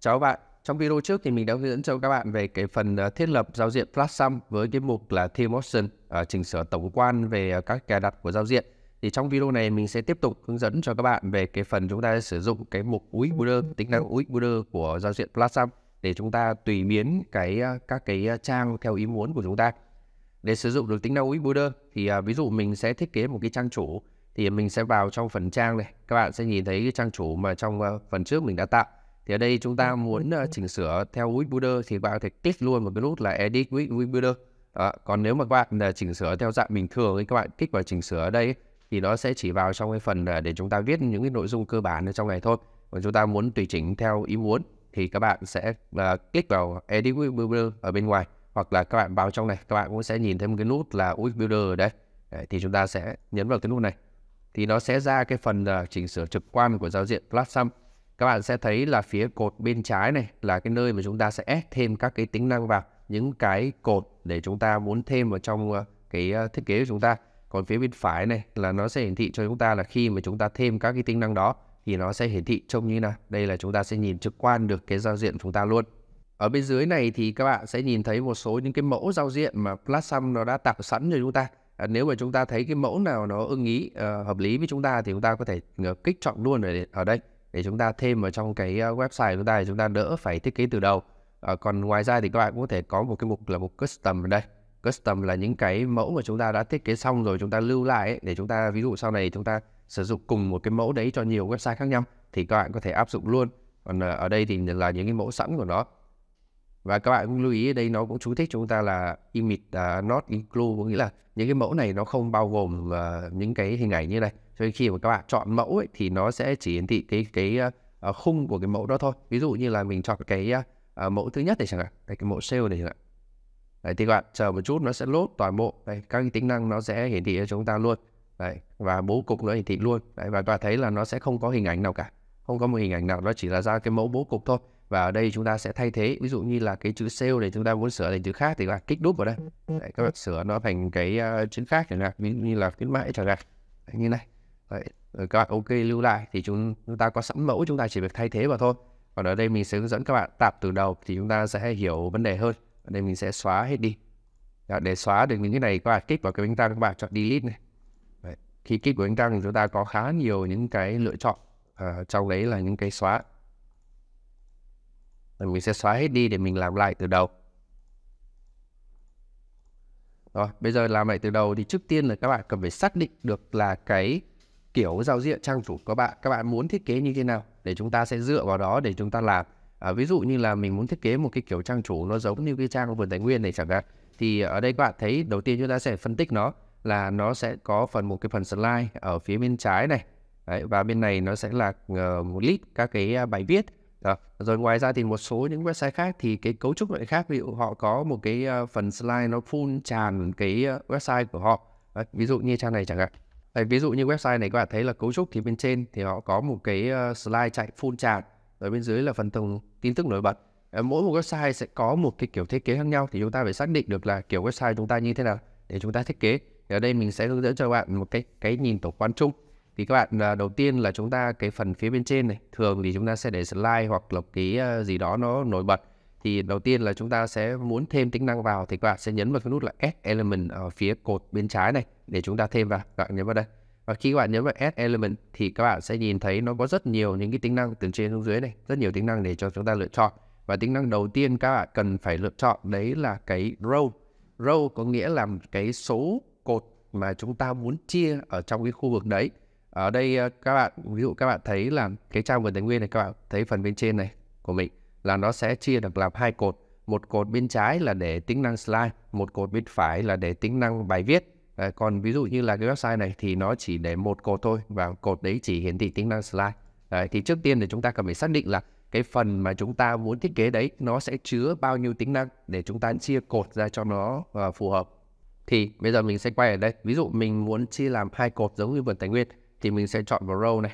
Chào các bạn, trong video trước thì mình đã hướng dẫn cho các bạn về cái phần ờ, thiết lập giao diện flash với cái mục là Themotion, uh, ờ, chỉnh sửa tổng quan về ờ, các cài đặt của giao diện. Thì trong video này mình sẽ tiếp tục hướng dẫn cho các bạn về cái phần chúng ta sử dụng cái mục UX Builder, tính năng UX Builder của giao diện flash để chúng ta tùy biến cái các cái trang theo ý muốn của chúng ta. Để sử dụng được tính năng UX Builder thì ví dụ mình sẽ thiết kế một cái trang chủ thì mình sẽ vào trong phần trang này, các bạn sẽ nhìn thấy cái trang chủ mà trong phần trước mình đã tạo thì ở đây chúng ta dạ. muốn uh, chỉnh sửa theo Wix Builder thì bạn có thể click luôn một cái nút là Edit with Builder đó. còn nếu mà các bạn là ờ, chỉnh sửa theo dạng bình thường thì các bạn click vào chỉnh sửa ở đây thì nó sẽ chỉ vào trong cái phần là ờ, để chúng ta viết những cái nội dung cơ bản ở trong này thôi còn chúng ta muốn tùy chỉnh theo ý muốn thì các bạn sẽ uh, click vào Edit with Builder ở bên ngoài hoặc là các bạn vào trong này các bạn cũng sẽ nhìn thấy một cái nút là Wix Builder ở đây Đấy, thì chúng ta sẽ nhấn vào cái nút này thì nó sẽ ra cái phần uh, chỉnh sửa trực quan của giao diện platform các bạn sẽ thấy là phía cột bên trái này là cái nơi mà chúng ta sẽ ép thêm các cái tính năng vào những cái cột để chúng ta muốn thêm vào trong ờ, cái ờ, thiết kế của chúng ta còn phía bên phải này là nó sẽ hiển thị cho chúng ta là khi mà chúng ta thêm các cái tính năng đó thì nó sẽ hiển thị trông như thế nào đây là chúng ta sẽ nhìn trực quan được cái giao diện của chúng ta luôn ở bên dưới này thì các bạn sẽ nhìn thấy một số những cái mẫu giao diện mà Plasm nó đã tạo sẵn cho chúng ta à, nếu mà chúng ta thấy cái mẫu nào nó ưng ý uh, hợp lý với chúng ta thì chúng ta có thể kích chọn luôn ở, ở đây để chúng ta thêm vào trong cái ờ, website của chúng ta để chúng ta đỡ phải thiết kế từ đầu à, còn ngoài ra thì các bạn cũng có thể có một cái mục là mục custom ở đây custom là những cái mẫu mà chúng ta đã thiết kế xong rồi chúng ta lưu lại ấy, để chúng ta ví dụ sau này chúng ta sử dụng cùng một cái mẫu đấy cho nhiều website khác nhau thì các bạn có thể áp dụng luôn còn ờ, ở đây thì là những cái mẫu sẵn của nó và các bạn cũng lưu ý ở đây nó cũng chú thích chúng ta là image uh, not include có nghĩa là những cái mẫu này nó không bao gồm uh, những cái hình ảnh như này cho nên khi mà các bạn chọn mẫu ấy, thì nó sẽ chỉ hiển thị cái cái uh, khung của cái mẫu đó thôi ví dụ như là mình chọn cái uh, mẫu thứ nhất này chẳng hạn đây, cái mẫu sale này chẳng hạn đấy, thì các bạn chờ một chút nó sẽ lốt toàn bộ đây, các cái tính năng nó sẽ hiển thị cho chúng ta luôn đấy, và bố cục nó hiển thị luôn đấy, và các bạn thấy là nó sẽ không có hình ảnh nào cả không có một hình ảnh nào nó chỉ là ra cái mẫu bố cục thôi và ở đây chúng ta sẽ thay thế ví dụ như là cái chữ sale này chúng ta muốn sửa thành chữ khác thì các bạn kích đúp vào đây Đấy, các bạn sửa nó thành cái uh, chữ khác chẳng hạn ví như là khuyến mãi chẳng hạn như này Đấy, rồi ừ, các bạn OK lưu lại thì chúng, chúng ta có sẵn mẫu chúng ta chỉ việc thay thế vào thôi. Còn ở đây mình sẽ hướng dẫn các bạn tạp từ đầu thì chúng ta sẽ hiểu vấn đề hơn. Ở đây mình sẽ xóa hết đi. Đó, để xóa được những cái này các bạn kích vào cái bánh tăng các bạn chọn delete này. Đấy. Khi kích của bánh tăng thì chúng ta có khá nhiều những cái lựa chọn. À, trong đấy là những cái xóa. Rồi mình sẽ xóa hết đi để mình làm lại từ đầu. Rồi, bây giờ làm lại từ đầu thì trước tiên là các bạn cần phải xác định được là cái kiểu giao diện trang chủ của bạn các bạn muốn thiết kế như thế nào để chúng ta sẽ dựa vào đó để chúng ta làm à, ví dụ như là mình muốn thiết kế một cái kiểu trang chủ nó giống như cái trang của vườn tài nguyên này chẳng hạn thì ở đây các bạn thấy đầu tiên chúng ta sẽ phân tích nó là nó sẽ có phần một cái phần slide ở phía bên trái này Đấy, và bên này nó sẽ là uh, một list các cái à, bài viết đó. rồi ngoài ra thì một số những website khác thì cái cấu trúc lại khác ví dụ họ có một cái uh, phần slide nó full tràn cái uh, website của họ Đấy, ví dụ như trang này chẳng hạn Đấy, ví dụ như website này các bạn thấy là cấu trúc thì bên trên thì họ có một cái ờ, slide chạy full tràn rồi bên dưới là phần thông tin tức nổi bật ờ, mỗi một website sẽ có một cái kiểu thiết kế khác nhau thì chúng ta phải xác định được là kiểu website chúng ta như thế nào để chúng ta thiết kế thì ở đây mình sẽ hướng dẫn cho các bạn một cái cái nhìn tổng quan chung thì các bạn ờ, đầu tiên là chúng ta cái phần phía bên trên này thường thì chúng ta sẽ để slide hoặc là cái gì đó nó nổi bật thì đầu tiên là chúng ta sẽ muốn thêm tính năng vào thì các bạn sẽ nhấn vào cái nút là Add Element ở phía cột bên trái này để chúng ta thêm vào. Các bạn nhấn vào đây. Và khi các bạn nhấn vào Add Element thì các bạn sẽ nhìn thấy nó có rất nhiều những cái tính năng từ trên xuống dưới này, rất nhiều tính năng để cho chúng ta lựa chọn. Và tính năng đầu tiên các bạn cần phải lựa chọn đấy là cái row. Row có nghĩa là cái số cột mà chúng ta muốn chia ở trong cái khu vực đấy. Ở đây ờ, các bạn, ví dụ các bạn thấy là cái trang vườn tài nguyên này các bạn thấy phần bên trên này của mình là nó sẽ chia được làm hai cột. Một cột bên trái là để tính năng slide, một cột bên phải là để tính năng bài viết. À, còn ví dụ như là cái website này thì nó chỉ để một cột thôi và cột đấy chỉ hiển thị tính năng slide. À, thì trước tiên thì chúng ta cần phải xác định là cái phần mà chúng ta muốn thiết kế đấy nó sẽ chứa bao nhiêu tính năng để chúng ta chia cột ra cho nó uh, phù hợp. Thì bây giờ mình sẽ quay ở đây. Ví dụ mình muốn chia làm hai cột giống như vườn tài nguyên thì mình sẽ chọn vào row này.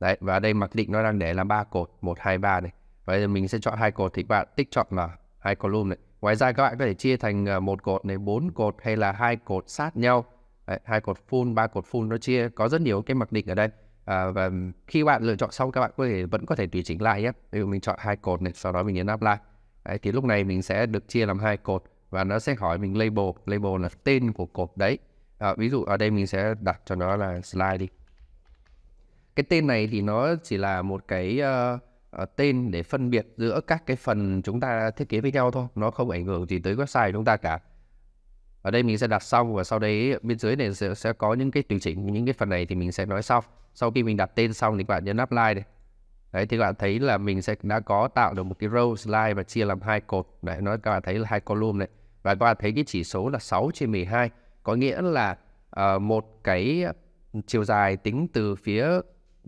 Đấy và ở đây mặc định nó đang để là ba cột, 1 2 3 này. Vậy thì mình sẽ chọn hai cột thì bạn tích chọn là hai column này. Ngoài ra các bạn có thể chia thành ờ, một cột này, bốn cột hay là hai cột sát nhau. Đấy, hai cột full, ba cột full nó chia có rất nhiều cái mặc định ở đây. À, và khi bạn lựa chọn xong các bạn có thể vẫn có thể tùy chỉnh lại nhé. Ví dụ mình chọn hai cột này, sau đó mình nhấn apply. Đấy, thì lúc này mình sẽ được chia làm hai cột và nó sẽ hỏi mình label, label là tên của cột đấy. À, ví dụ ở đây mình sẽ đặt cho nó là slide đi. Cái tên này thì nó chỉ là một cái uh, Ờ, tên để phân biệt giữa các cái phần chúng ta thiết kế với nhau thôi nó không ảnh hưởng gì tới website chúng ta cả ở đây mình sẽ đặt xong và sau đấy bên dưới này sẽ, sẽ có những cái tùy chỉnh những cái phần này thì mình sẽ nói sau sau khi mình đặt tên xong thì các bạn nhấn apply này đấy thì các bạn thấy là mình sẽ đã có tạo được một cái row slide và chia làm hai cột đấy nó các bạn thấy là hai column này và các bạn thấy cái chỉ số là 6 trên 12 có nghĩa là uh, một cái chiều dài tính từ phía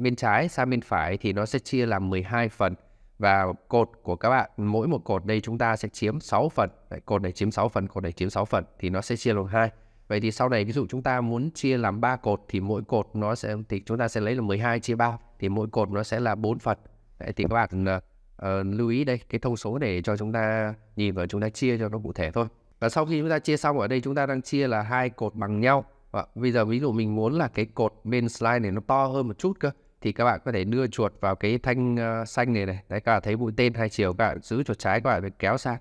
bên trái sang bên phải thì nó sẽ chia làm 12 phần và cột của các bạn mỗi một cột đây chúng ta sẽ chiếm 6 phần Đấy, cột này chiếm 6 phần cột này chiếm 6 phần thì nó sẽ chia làm hai vậy thì sau này ví dụ chúng ta muốn chia làm 3 cột thì mỗi cột nó sẽ thì chúng ta sẽ lấy là 12 chia 3 thì mỗi cột nó sẽ là 4 phần Đấy, thì các bạn uh, lưu ý đây cái thông số để cho chúng ta nhìn và chúng ta chia cho nó cụ thể thôi và sau khi chúng ta chia xong ở đây chúng ta đang chia là hai cột bằng nhau và bây giờ ví dụ mình muốn là cái cột bên slide này nó to hơn một chút cơ thì các bạn có thể đưa chuột vào cái thanh ờ, xanh này này đấy các bạn thấy mũi tên hai chiều các bạn giữ chuột trái các bạn phải kéo sang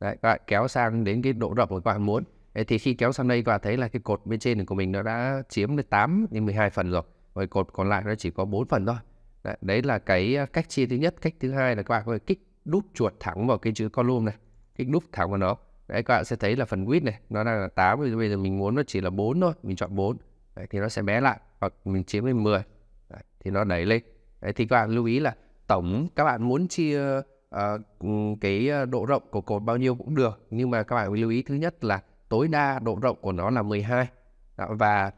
đấy các bạn kéo sang đến cái độ rộng của các bạn muốn đấy, thì khi kéo sang đây các bạn thấy là cái cột bên trên của mình nó đã chiếm được 8 đến 12 phần rồi và cột còn lại nó chỉ có 4 phần thôi đấy, đấy là cái ờ, cách chia thứ nhất cách thứ hai là các bạn có thể kích đút chuột thẳng vào cái chữ column này kích đút thẳng vào nó đấy các bạn sẽ thấy là phần width này nó đang là 8 bây giờ mình muốn nó chỉ là 4 thôi mình chọn 4 đấy, thì nó sẽ bé lại hoặc mình chiếm lên 10 thì nó đẩy lên Đấy, thì các bạn lưu ý là tổng các bạn muốn chia uh, cái ờ, độ rộng của cột bao nhiêu cũng được nhưng mà các bạn lưu ý thứ nhất là tối đa độ rộng của nó là 12 và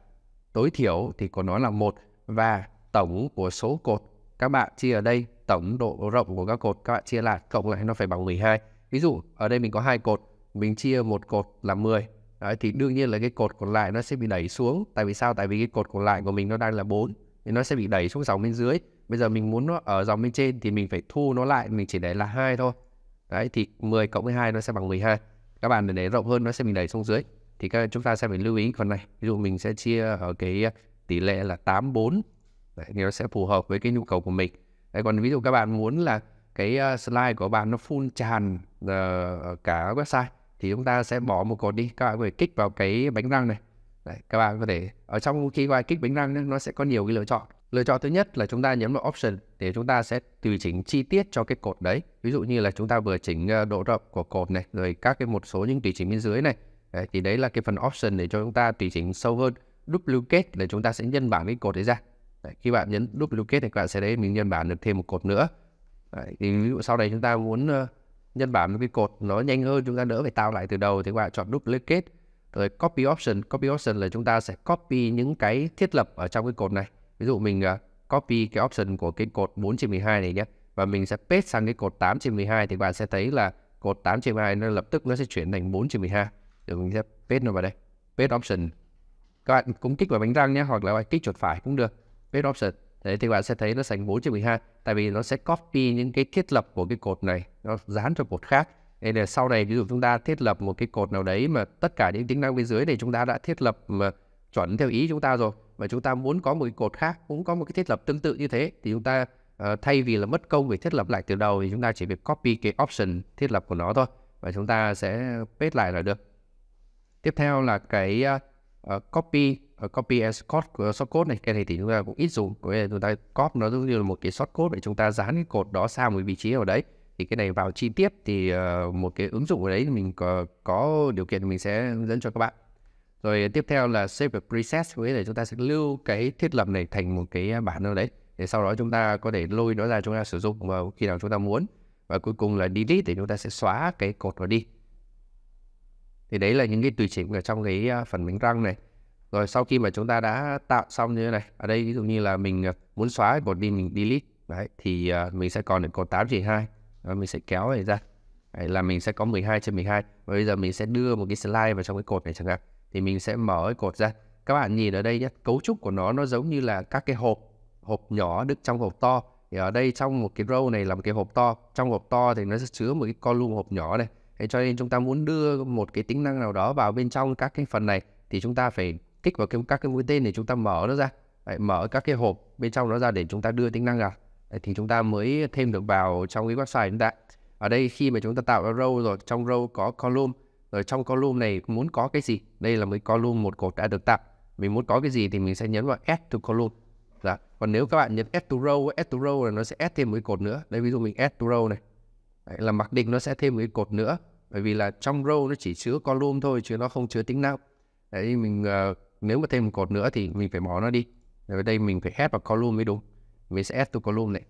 tối thiểu thì của nó là một và tổng của số cột các bạn chia ở đây tổng độ rộng của các cột các bạn chia lại cộng lại nó phải bằng 12 ví dụ ở đây mình có hai cột mình chia một cột là 10 Đấy, thì đương nhiên là cái cột còn lại nó sẽ bị đẩy xuống tại vì sao tại vì cái cột còn lại của mình nó đang là 4 thì nó sẽ bị đẩy xuống dòng bên dưới bây giờ mình muốn nó ở dòng bên trên thì mình phải thu nó lại mình chỉ để là hai thôi đấy thì 10 cộng với 2 nó sẽ bằng 12 các bạn để, để rộng hơn nó sẽ bị đẩy xuống dưới thì các chúng ta sẽ phải lưu ý phần này ví dụ mình sẽ chia ở cái tỷ lệ là 84 đấy, thì nó sẽ phù hợp với cái nhu cầu của mình đấy, còn ví dụ các bạn muốn là cái ờ, slide của bạn nó full tràn uh, cả website thì chúng ta sẽ bỏ một cột đi các bạn có thể kích vào cái bánh răng này Đấy, các bạn có thể ở trong khi quay kích bánh răng nó sẽ có nhiều cái lựa chọn lựa chọn thứ nhất là chúng ta nhấn vào option để chúng ta sẽ tùy chỉnh chi tiết cho cái cột đấy ví dụ như là chúng ta vừa chỉnh ờ, độ rộng của cột này rồi các cái một số những tùy chỉnh bên dưới này đấy, thì đấy là cái phần option để cho chúng ta tùy chỉnh sâu hơn duplicate để chúng ta sẽ nhân bản cái cột đấy ra đấy, khi bạn nhấn duplicate thì các bạn sẽ đấy mình nhân bản được thêm một cột nữa đấy, thì ví dụ sau đây chúng ta muốn ờ, nhân bản một cái cột nó nhanh hơn chúng ta đỡ phải tạo lại từ đầu thì các bạn chọn duplicate rồi copy option copy option là chúng ta sẽ copy những cái thiết lập ở trong cái cột này ví dụ mình à, copy cái option của cái cột 4 trên 12 này nhé và mình sẽ paste sang cái cột 8 trên 12 thì bạn sẽ thấy là cột 8 trên 12 nó lập tức nó sẽ chuyển thành 4 trên 12 rồi mình sẽ paste nó vào đây paste option các bạn cũng kích vào bánh răng nhé hoặc là bạn kích chuột phải cũng được paste option đấy thì bạn sẽ thấy nó thành 4 trên 12 tại vì nó sẽ copy những cái thiết lập của cái cột này nó dán cho cột khác nên là sau này ví dụ chúng ta thiết lập một cái cột nào đấy mà tất cả những tính năng bên dưới này chúng ta đã thiết lập mà chuẩn theo ý chúng ta rồi và chúng ta muốn có một cái cột khác cũng có một cái thiết lập tương tự như thế thì chúng ta uh, thay vì là mất công về thiết lập lại từ đầu thì chúng ta chỉ việc copy cái option thiết lập của nó thôi và chúng ta sẽ paste lại là được tiếp theo là cái uh, copy uh, copy as code của shortcode này cái này thì chúng ta cũng ít dùng có nghĩa là chúng ta copy nó giống như là một cái shortcode để chúng ta dán cái cột đó sang một vị trí nào đấy thì cái này vào chi tiết thì uh, một cái ứng dụng ở đấy mình có, có điều kiện mình sẽ hướng dẫn cho các bạn rồi tiếp theo là save a preset với để chúng ta sẽ lưu cái thiết lập này thành một cái bản nào đấy để sau đó chúng ta có thể lôi nó ra chúng ta sử dụng vào khi nào chúng ta muốn và cuối cùng là delete thì chúng ta sẽ xóa cái cột nó đi thì đấy là những cái tùy chỉnh ở trong cái ờ, phần bánh răng này rồi sau khi mà chúng ta đã tạo xong như thế này ở đây ví dụ như là mình ờ, muốn xóa cột đi mình delete đấy thì mình sẽ còn được cột tám chỉ hai và mình sẽ kéo này ra Đấy, là mình sẽ có 12 trên 12 và bây giờ mình sẽ đưa một cái slide vào trong cái cột này chẳng hạn thì mình sẽ mở cái cột ra các bạn nhìn ở đây nhé cấu trúc của nó nó giống như là các cái hộp hộp nhỏ đựng trong hộp to thì ở đây trong một cái row này là một cái hộp to trong hộp to thì nó sẽ chứa một cái column hộp nhỏ này thế cho nên chúng ta muốn đưa một cái tính năng nào đó vào bên trong các cái phần này thì chúng ta phải kích vào cái, các cái mũi tên để chúng ta mở nó ra Đấy, mở các cái hộp bên trong nó ra để chúng ta đưa tính năng vào thì chúng ta mới thêm được vào trong cái website chúng ta ở đây khi mà chúng ta tạo ra row rồi trong row có column rồi trong column này muốn có cái gì đây là mới column một cột đã được tạo mình muốn có cái gì thì mình sẽ nhấn vào add to column dạ. còn nếu các bạn nhấn add to row add to row là nó sẽ add thêm một cột nữa đây ví dụ mình add to row này Đấy, là mặc định nó sẽ thêm một cột nữa bởi vì là trong row nó chỉ chứa column thôi chứ nó không chứa tính năng đấy mình uh, nếu mà thêm một cột nữa thì mình phải bỏ nó đi ở đây mình phải add vào column mới đúng mình sẽ add to column này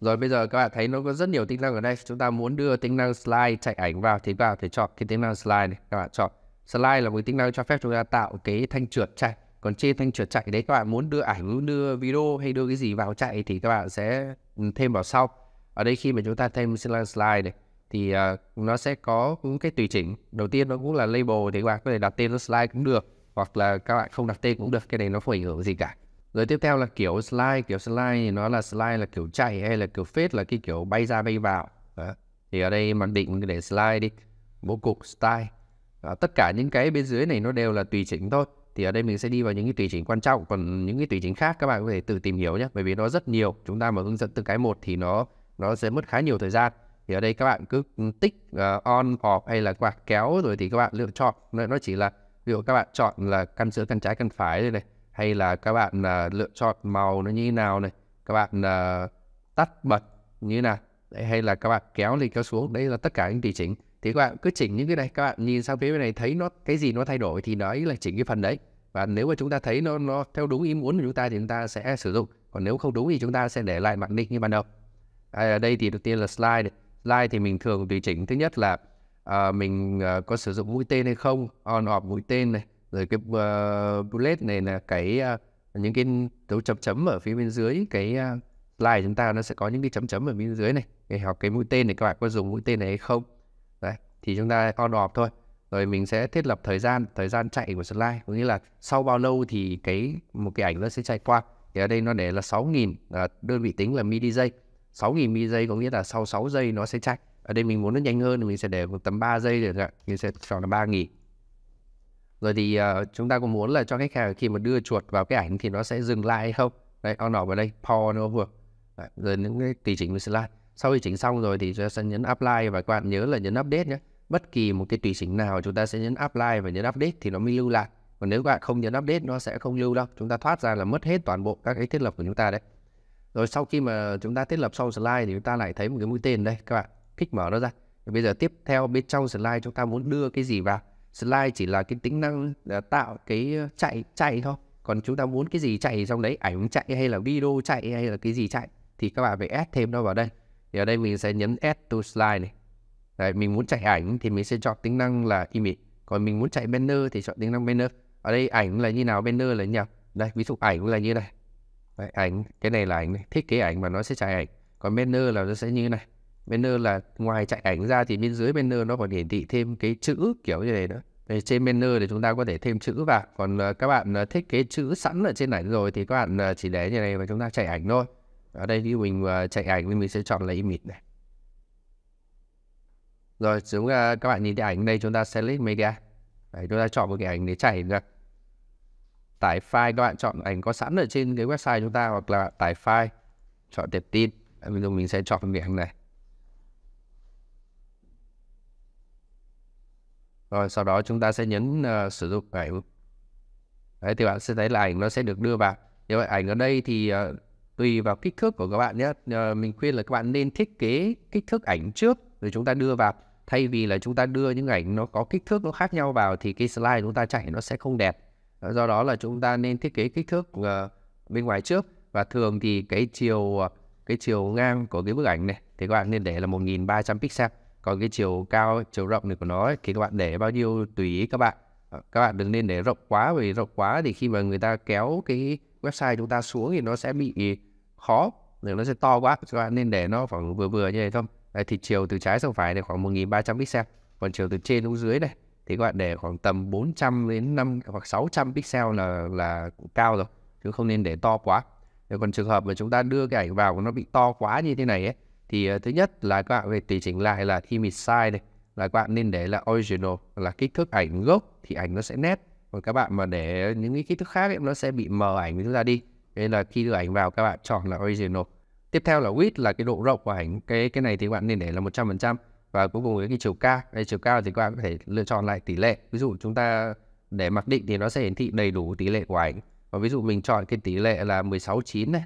rồi bây giờ các bạn thấy nó có rất nhiều tính năng ở đây chúng ta muốn đưa tính năng slide chạy ảnh vào thì các bạn phải chọn cái tính năng slide này các bạn chọn slide là một tính năng cho phép chúng ta tạo cái thanh trượt chạy còn trên thanh trượt chạy đấy các bạn muốn đưa ảnh đưa video hay đưa cái gì vào chạy thì các bạn sẽ ừ, thêm vào sau ở đây khi mà chúng ta thêm slide này thì uh, nó sẽ có những cái tùy chỉnh đầu tiên nó cũng là label thì các bạn có thể đặt tên slide cũng được hoặc là các bạn không đặt tên cũng được cái này nó không ảnh hưởng gì cả rồi tiếp theo là kiểu slide kiểu slide thì nó là slide là kiểu chạy hay là kiểu phết là cái kiểu bay ra bay vào đó. thì ở đây mặc định để slide đi bố cục style đó. tất cả những cái bên dưới này nó đều là tùy chỉnh thôi thì ở đây mình sẽ đi vào những cái tùy chỉnh quan trọng còn những cái tùy chỉnh khác các bạn có thể tự tìm hiểu nhé bởi vì nó rất nhiều chúng ta mà hướng dẫn từng cái một thì nó nó sẽ mất khá nhiều thời gian thì ở đây các bạn cứ ừ, tích uh, on off hay là các bạn kéo rồi thì các bạn lựa chọn nó chỉ là ví dụ các bạn chọn là căn giữa căn trái căn phải đây này hay là các bạn uh, lựa chọn màu nó như thế nào này các bạn uh, tắt bật như thế nào đấy, hay là các bạn kéo lên kéo xuống đấy là tất cả những tùy chỉnh thì các bạn cứ chỉnh những cái này các bạn nhìn sang phía bên này thấy nó cái gì nó thay đổi thì đấy là chỉnh cái phần đấy và nếu mà chúng ta thấy nó nó theo đúng ý muốn của chúng ta thì chúng ta sẽ sử dụng còn nếu không đúng thì chúng ta sẽ để lại mặc định như ban đầu à, ở đây thì đầu tiên là slide này. slide thì mình thường tùy chỉnh thứ nhất là à, mình à, có sử dụng mũi tên hay không on off mũi tên này rồi cái uh, bullet này là cái uh, những cái dấu chấm chấm ở phía bên dưới cái uh, slide chúng ta nó sẽ có những cái chấm chấm ở bên dưới này để học cái mũi tên này các bạn có dùng mũi tên này hay không đấy thì chúng ta on off thôi rồi mình sẽ thiết lập thời gian thời gian chạy của slide có nghĩa là sau bao lâu thì cái một cái ảnh nó sẽ chạy qua thì ở đây nó để là 6.000 à, đơn vị tính là mili giây 6.000 mili giây có nghĩa là sau 6 giây nó sẽ chạy ở đây mình muốn nó nhanh hơn thì mình sẽ để một tầm 3 giây được ạ mình sẽ chọn là 3.000 rồi thì uh, chúng ta cũng muốn là cho khách hàng khi mà đưa chuột vào cái ảnh thì nó sẽ dừng lại hay không đấy on off vào đây pause nó vừa đấy, rồi những cái tùy chỉnh slide sau khi chỉnh xong rồi thì chúng ta sẽ nhấn apply và các bạn nhớ là nhấn update nhé bất kỳ một cái tùy chỉnh nào chúng ta sẽ nhấn apply và nhấn update thì nó mới lưu lại còn nếu các bạn không nhấn update nó sẽ không lưu đâu chúng ta thoát ra là mất hết toàn bộ các cái thiết lập của chúng ta đấy rồi sau khi mà chúng ta thiết lập xong slide thì chúng ta lại thấy một cái mũi tên đây các bạn kích mở nó ra bây giờ tiếp theo bên trong slide chúng ta muốn đưa cái gì vào slide chỉ là cái tính năng à, tạo cái ờ, chạy chạy thôi còn chúng ta muốn cái gì chạy trong đấy ảnh chạy hay là video chạy hay là cái gì chạy thì các bạn phải add thêm nó vào đây thì ở đây mình sẽ nhấn add to slide này đấy, mình muốn chạy ảnh thì mình sẽ chọn tính năng là image còn mình muốn chạy banner thì chọn tính năng banner ở đây ảnh là như nào banner là như nào đây ví dụ ảnh là như này đấy, ảnh cái này là ảnh này. thiết kế ảnh mà nó sẽ chạy ảnh còn banner là nó sẽ như này banner là ngoài chạy ảnh ra thì bên dưới banner nó còn hiển thị thêm cái chữ kiểu như này nữa thì trên banner thì chúng ta có thể thêm chữ vào còn ờ, các bạn ờ, thích cái chữ sẵn ở trên ảnh rồi thì các bạn ờ, chỉ để như này và chúng ta chạy ảnh thôi ở đây khi mình chạy ảnh thì mình sẽ chọn là image này rồi chúng các bạn nhìn thấy ảnh đây chúng ta select media Đấy, chúng ta chọn một cái ảnh để chảy ra tải file các bạn chọn ảnh có sẵn ở trên cái website chúng ta hoặc là tải file chọn tệp tin ví dụ mình sẽ chọn cái ảnh này rồi sau đó chúng ta sẽ nhấn uh, sử dụng ảnh đấy thì bạn sẽ thấy là ảnh nó sẽ được đưa vào như vậy ảnh ở đây thì uh, tùy vào kích thước của các bạn nhé uh, mình khuyên là các bạn nên thiết kế kích thước ảnh trước rồi chúng ta đưa vào thay vì là chúng ta đưa những ảnh nó có kích thước nó khác nhau vào thì cái slide chúng ta chạy nó sẽ không đẹp do đó là chúng ta nên thiết kế kích thước uh, bên ngoài trước và thường thì cái chiều cái chiều ngang của cái bức ảnh này thì các bạn nên để là 1.300 pixel còn cái chiều cao chiều rộng này của nó ấy, thì các bạn để bao nhiêu tùy ý các bạn ờ, các bạn đừng nên để rộng quá vì rộng quá thì khi mà người ta kéo cái website chúng ta xuống thì nó sẽ bị khó rồi nó sẽ to quá các bạn nên để nó khoảng vừa vừa như vậy thôi Đấy, thì chiều từ trái sang phải này khoảng 1.300 pixel còn chiều từ trên xuống dưới này thì các bạn để khoảng tầm 400 đến 5 hoặc 600 pixel là là cao rồi chứ không nên để to quá Thế còn trường hợp mà chúng ta đưa cái ảnh vào nó bị to quá như thế này ấy thì uh, thứ nhất là các bạn phải tùy chỉnh lại là image size này là các bạn nên để là original là kích thước ảnh gốc thì ảnh nó sẽ nét còn các bạn mà để những cái kích thước khác ấy, nó sẽ bị mờ ảnh chúng ta đi nên là khi đưa ảnh vào các bạn chọn là original tiếp theo là width là cái độ rộng của ảnh cái cái này thì các bạn nên để là 100% và cuối cùng với cái chiều cao cái chiều cao thì các bạn có thể lựa chọn lại tỷ lệ ví dụ chúng ta để mặc định thì nó sẽ hiển thị đầy đủ tỷ lệ của ảnh và ví dụ mình chọn cái tỷ lệ là 16 9 này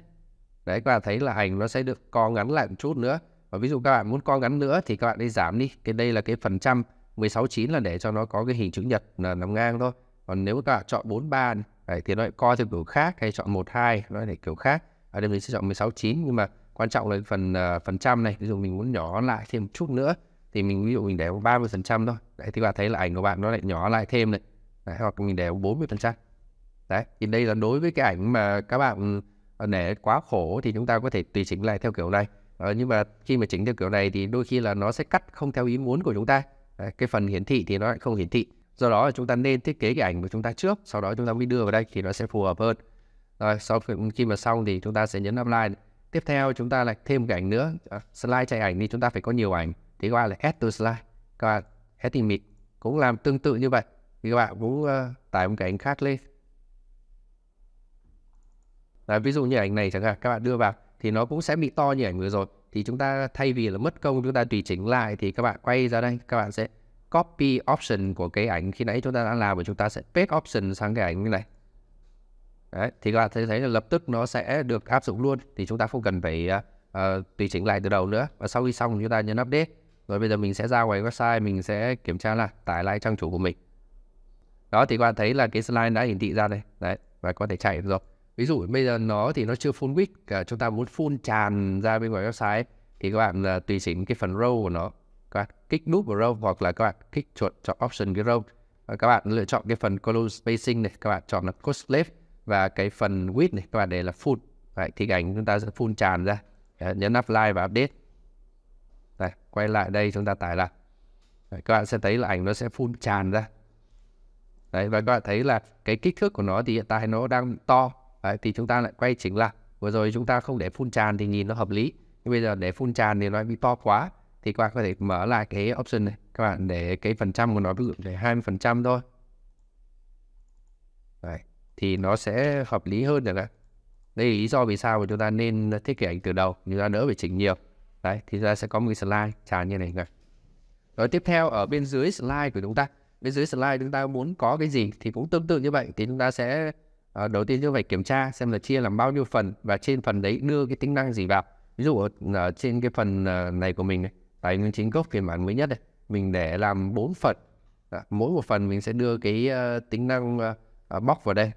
đấy các bạn thấy là hành nó sẽ được co ngắn lại một chút nữa và ví dụ các bạn muốn co ngắn nữa thì các bạn đi giảm đi cái đây là cái phần trăm 169 là để cho nó có cái hình chữ nhật là nằm ngang thôi còn nếu các bạn chọn 43 đấy, thì nó lại co theo kiểu khác hay chọn 12 nó lại kiểu khác ở đây mình sẽ chọn 169 nhưng mà quan trọng là phần uh, phần trăm này ví dụ mình muốn nhỏ lại thêm một chút nữa thì mình ví dụ mình để 30 phần trăm thôi đấy thì các bạn thấy là ảnh của bạn nó lại nhỏ lại thêm này đấy, hoặc mình để 40 phần trăm đấy thì đây là đối với cái ảnh mà các bạn để ờ, quá khổ thì chúng ta có thể tùy chỉnh lại theo kiểu này à, nhưng mà khi mà chỉnh theo kiểu này thì đôi khi là nó sẽ cắt không theo ý muốn của chúng ta à, cái phần hiển thị thì nó lại không hiển thị do đó là chúng ta nên thiết kế cái ảnh của chúng ta trước sau đó chúng ta mới đưa vào đây thì nó sẽ phù hợp hơn rồi sau khi mà xong thì chúng ta sẽ nhấn apply tiếp theo chúng ta lại thêm cái ảnh nữa à, slide chạy ảnh thì chúng ta phải có nhiều ảnh thì qua là add to slide các bạn add image cũng làm tương tự như vậy thì các bạn cũng uh, tải một cái ảnh khác lên Đấy, ví dụ như ảnh này chẳng hạn các bạn đưa vào thì nó cũng sẽ bị to như ảnh vừa rồi. Thì chúng ta thay vì là mất công chúng ta tùy chỉnh lại thì các bạn quay ra đây, các bạn sẽ copy option của cái ảnh khi nãy chúng ta đã làm và chúng ta sẽ paste option sang cái ảnh như này. Đấy, thì các bạn thấy là lập tức nó sẽ được áp dụng luôn thì chúng ta không cần phải uh, tùy chỉnh lại từ đầu nữa và sau khi xong chúng ta nhấn update rồi bây giờ mình sẽ ra ngoài website mình sẽ kiểm tra là tải lại trang chủ của mình đó thì các bạn thấy là cái slide đã hiển thị ra đây đấy và có thể chạy được rồi ví dụ bây giờ nó thì nó chưa full width cả chúng ta muốn full tràn ra bên ngoài website thì các bạn uh, tùy chỉnh cái phần row của nó các bạn kích nút vào row hoặc là các bạn kích chuột chọn option cái row và các bạn lựa chọn cái phần column spacing này các bạn chọn là cost left và cái phần width này các bạn để là full Đấy, thì ảnh chúng ta sẽ full tràn ra Đấy, nhấn apply và update Đấy, quay lại đây chúng ta tải lại Đấy, các bạn sẽ thấy là ảnh nó sẽ full tràn ra Đấy, và các bạn thấy là cái kích thước của nó thì hiện tại nó đang to Đấy, thì chúng ta lại quay chỉnh lại vừa rồi chúng ta không để phun tràn thì nhìn nó hợp lý nhưng bây giờ để phun tràn thì nó bị to quá thì các bạn có thể mở lại cái option này các bạn để cái phần trăm của nó ví dụ để 20 phần trăm thôi Đấy, thì nó sẽ hợp lý hơn được. đấy đây là lý do vì sao mà chúng ta nên thiết kế ảnh từ đầu chúng ta đỡ phải chỉnh nhiều đấy thì ta sẽ có một cái slide tràn như này này rồi tiếp theo ở bên dưới slide của chúng ta bên dưới slide chúng ta muốn có cái gì thì cũng tương tự như vậy thì chúng ta sẽ à, đầu tiên chúng phải kiểm tra xem là chia làm bao nhiêu phần và trên phần đấy đưa cái tính năng gì vào ví dụ ở, trên cái phần ờ, này của mình này tài nguyên chính gốc phiên bản mới nhất này mình để làm bốn phần à, mỗi một phần mình sẽ đưa cái uh, tính năng uh, box vào đây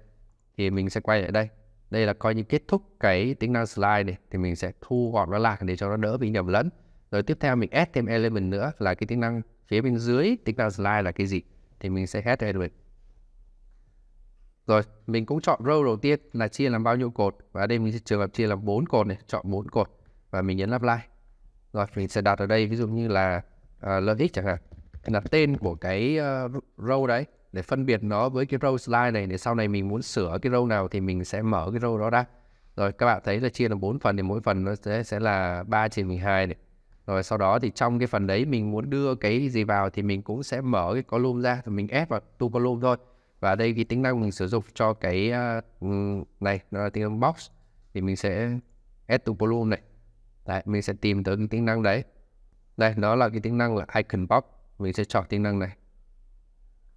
thì mình sẽ quay lại đây đây là coi như kết thúc cái tính năng slide này thì mình sẽ thu gọn nó lại để cho nó đỡ bị nhầm lẫn rồi tiếp theo mình add thêm element nữa là cái tính năng phía bên dưới tính năng slide là cái gì thì mình sẽ add element rồi, mình cũng chọn row đầu tiên là chia làm bao nhiêu cột và ở đây mình sẽ trường hợp chia làm 4 cột này, chọn 4 cột và mình nhấn apply. Rồi, mình sẽ đặt ở đây ví dụ như là uh, lợi ích chẳng hạn. Là tên của cái uh, row đấy để phân biệt nó với cái row slide này để sau này mình muốn sửa cái row nào thì mình sẽ mở cái row đó ra. Rồi các bạn thấy là chia làm 4 phần thì mỗi phần nó sẽ sẽ là 3 trên 12 này. Rồi sau đó thì trong cái phần đấy mình muốn đưa cái gì vào thì mình cũng sẽ mở cái column ra rồi mình ép vào tu column thôi và đây cái tính năng mình sử dụng cho cái uh, này nó là tính năng box thì mình sẽ add to volume này đấy, mình sẽ tìm tới cái tính năng đấy đây nó là cái tính năng là icon box mình sẽ chọn tính năng này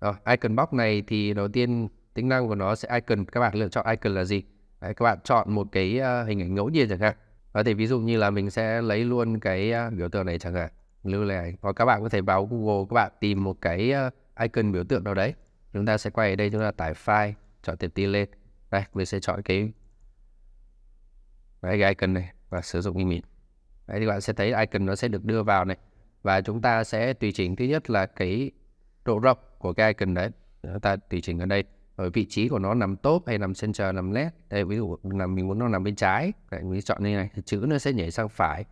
rồi icon box này thì đầu tiên tính năng của nó sẽ icon các bạn lựa chọn icon là gì đấy, các bạn chọn một cái uh, hình ảnh ngẫu nhiên chẳng hạn có thể ví dụ như là mình sẽ lấy luôn cái uh, biểu tượng này chẳng hạn lưu này hoặc các bạn có thể vào google các bạn tìm một cái uh, icon biểu tượng nào đấy chúng ta sẽ quay ở đây chúng ta tải file chọn tiệp tin lên đây mình sẽ chọn cái cái icon này và sử dụng image đấy thì bạn sẽ thấy icon nó sẽ được đưa vào này và chúng ta sẽ tùy chỉnh thứ nhất là cái độ rộng của cái icon đấy chúng ta tùy chỉnh ở đây ở vị trí của nó nằm top hay nằm center nằm left đây ví dụ là mình muốn nó nằm bên trái đấy, mình chọn như này chữ nó sẽ nhảy sang phải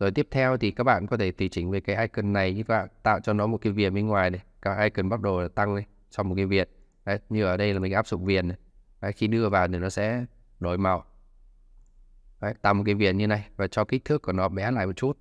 rồi tiếp theo thì các bạn có thể tùy chỉnh về cái icon này như các bạn tạo cho nó một cái viền bên ngoài này các icon bắt đầu tăng lên cho một cái viền đấy, như ở đây là mình áp dụng viền Đấy, khi đưa vào thì nó sẽ đổi màu đấy, tạo một cái viền như này và cho kích thước của nó bé lại một chút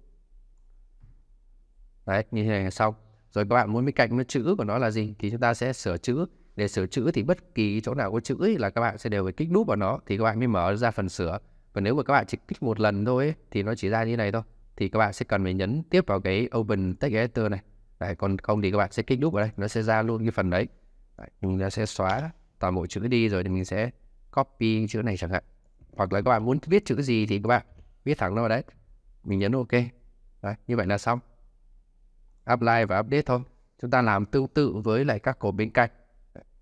đấy như thế này là xong rồi các bạn muốn bên cạnh nó chữ của nó là gì thì chúng ta sẽ sửa chữ để sửa chữ thì bất kỳ chỗ nào có chữ ấy là các bạn sẽ đều phải kích nút vào nó thì các bạn mới mở ra phần sửa và nếu mà các bạn chỉ kích một lần thôi ấy, thì nó chỉ ra như này thôi thì các bạn sẽ cần phải nhấn tiếp vào cái open text editor này đấy, còn không thì các bạn sẽ kích đúp vào đây nó sẽ ra luôn cái phần đấy, đấy mình sẽ xóa toàn bộ chữ đi rồi thì mình sẽ copy chữ này chẳng hạn hoặc là các bạn muốn viết chữ gì thì các bạn viết thẳng nó vào đấy mình nhấn ok đấy, như vậy là xong apply và update thôi chúng ta làm tương tự với lại các cột bên cạnh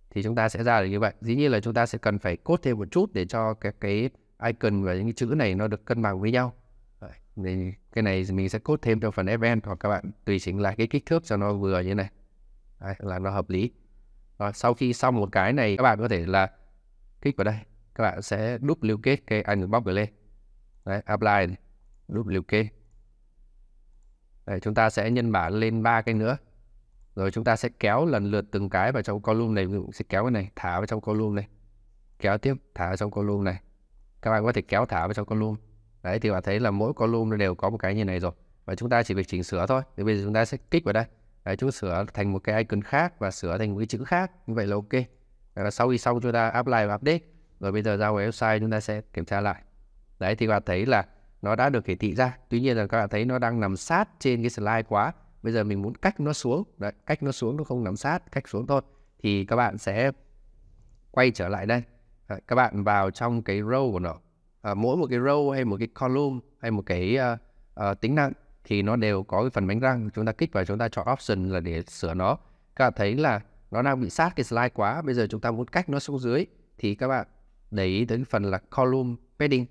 thì chúng ta sẽ ra được như vậy dĩ nhiên là chúng ta sẽ cần phải cốt thêm một chút để cho cái cái icon và những cái chữ này nó được cân bằng với nhau thì cái này mình sẽ cốt thêm cho phần event hoặc các bạn tùy chỉnh lại cái kích thước cho nó vừa như này Đấy, là nó hợp lý rồi sau khi xong một cái này các bạn có thể là kích vào đây các bạn sẽ đúp kết cái bóc box lên Đấy, apply này. kết Đấy, chúng ta sẽ nhân bản lên ba cái nữa rồi chúng ta sẽ kéo lần lượt từng cái vào trong column này mình sẽ kéo cái này thả vào trong column này kéo tiếp thả vào trong column này các bạn có thể kéo thả vào trong column đấy thì bạn thấy là mỗi column nó đều có một cái như này rồi và chúng ta chỉ việc chỉnh sửa thôi thì bây giờ chúng ta sẽ kích vào đây đấy chúng sửa thành một cái icon khác và sửa thành một cái chữ khác như vậy là ok đấy là sau khi xong chúng ta apply và update rồi bây giờ ra ngoài website chúng ta sẽ kiểm tra lại đấy thì các bạn thấy là nó đã được hiển thị ra tuy nhiên là các bạn thấy nó đang nằm sát trên cái slide quá bây giờ mình muốn cách nó xuống đấy, cách nó xuống nó không nằm sát cách xuống thôi thì các bạn sẽ quay trở lại đây đấy, các bạn vào trong cái row của nó uh, mỗi một cái row hay một cái column hay một cái uh, uh, tính năng thì nó đều có cái phần bánh răng chúng ta kích vào chúng ta chọn option là để sửa nó các bạn thấy là nó đang bị sát cái slide quá bây giờ chúng ta muốn cách nó xuống dưới thì các bạn để ý tới phần là column padding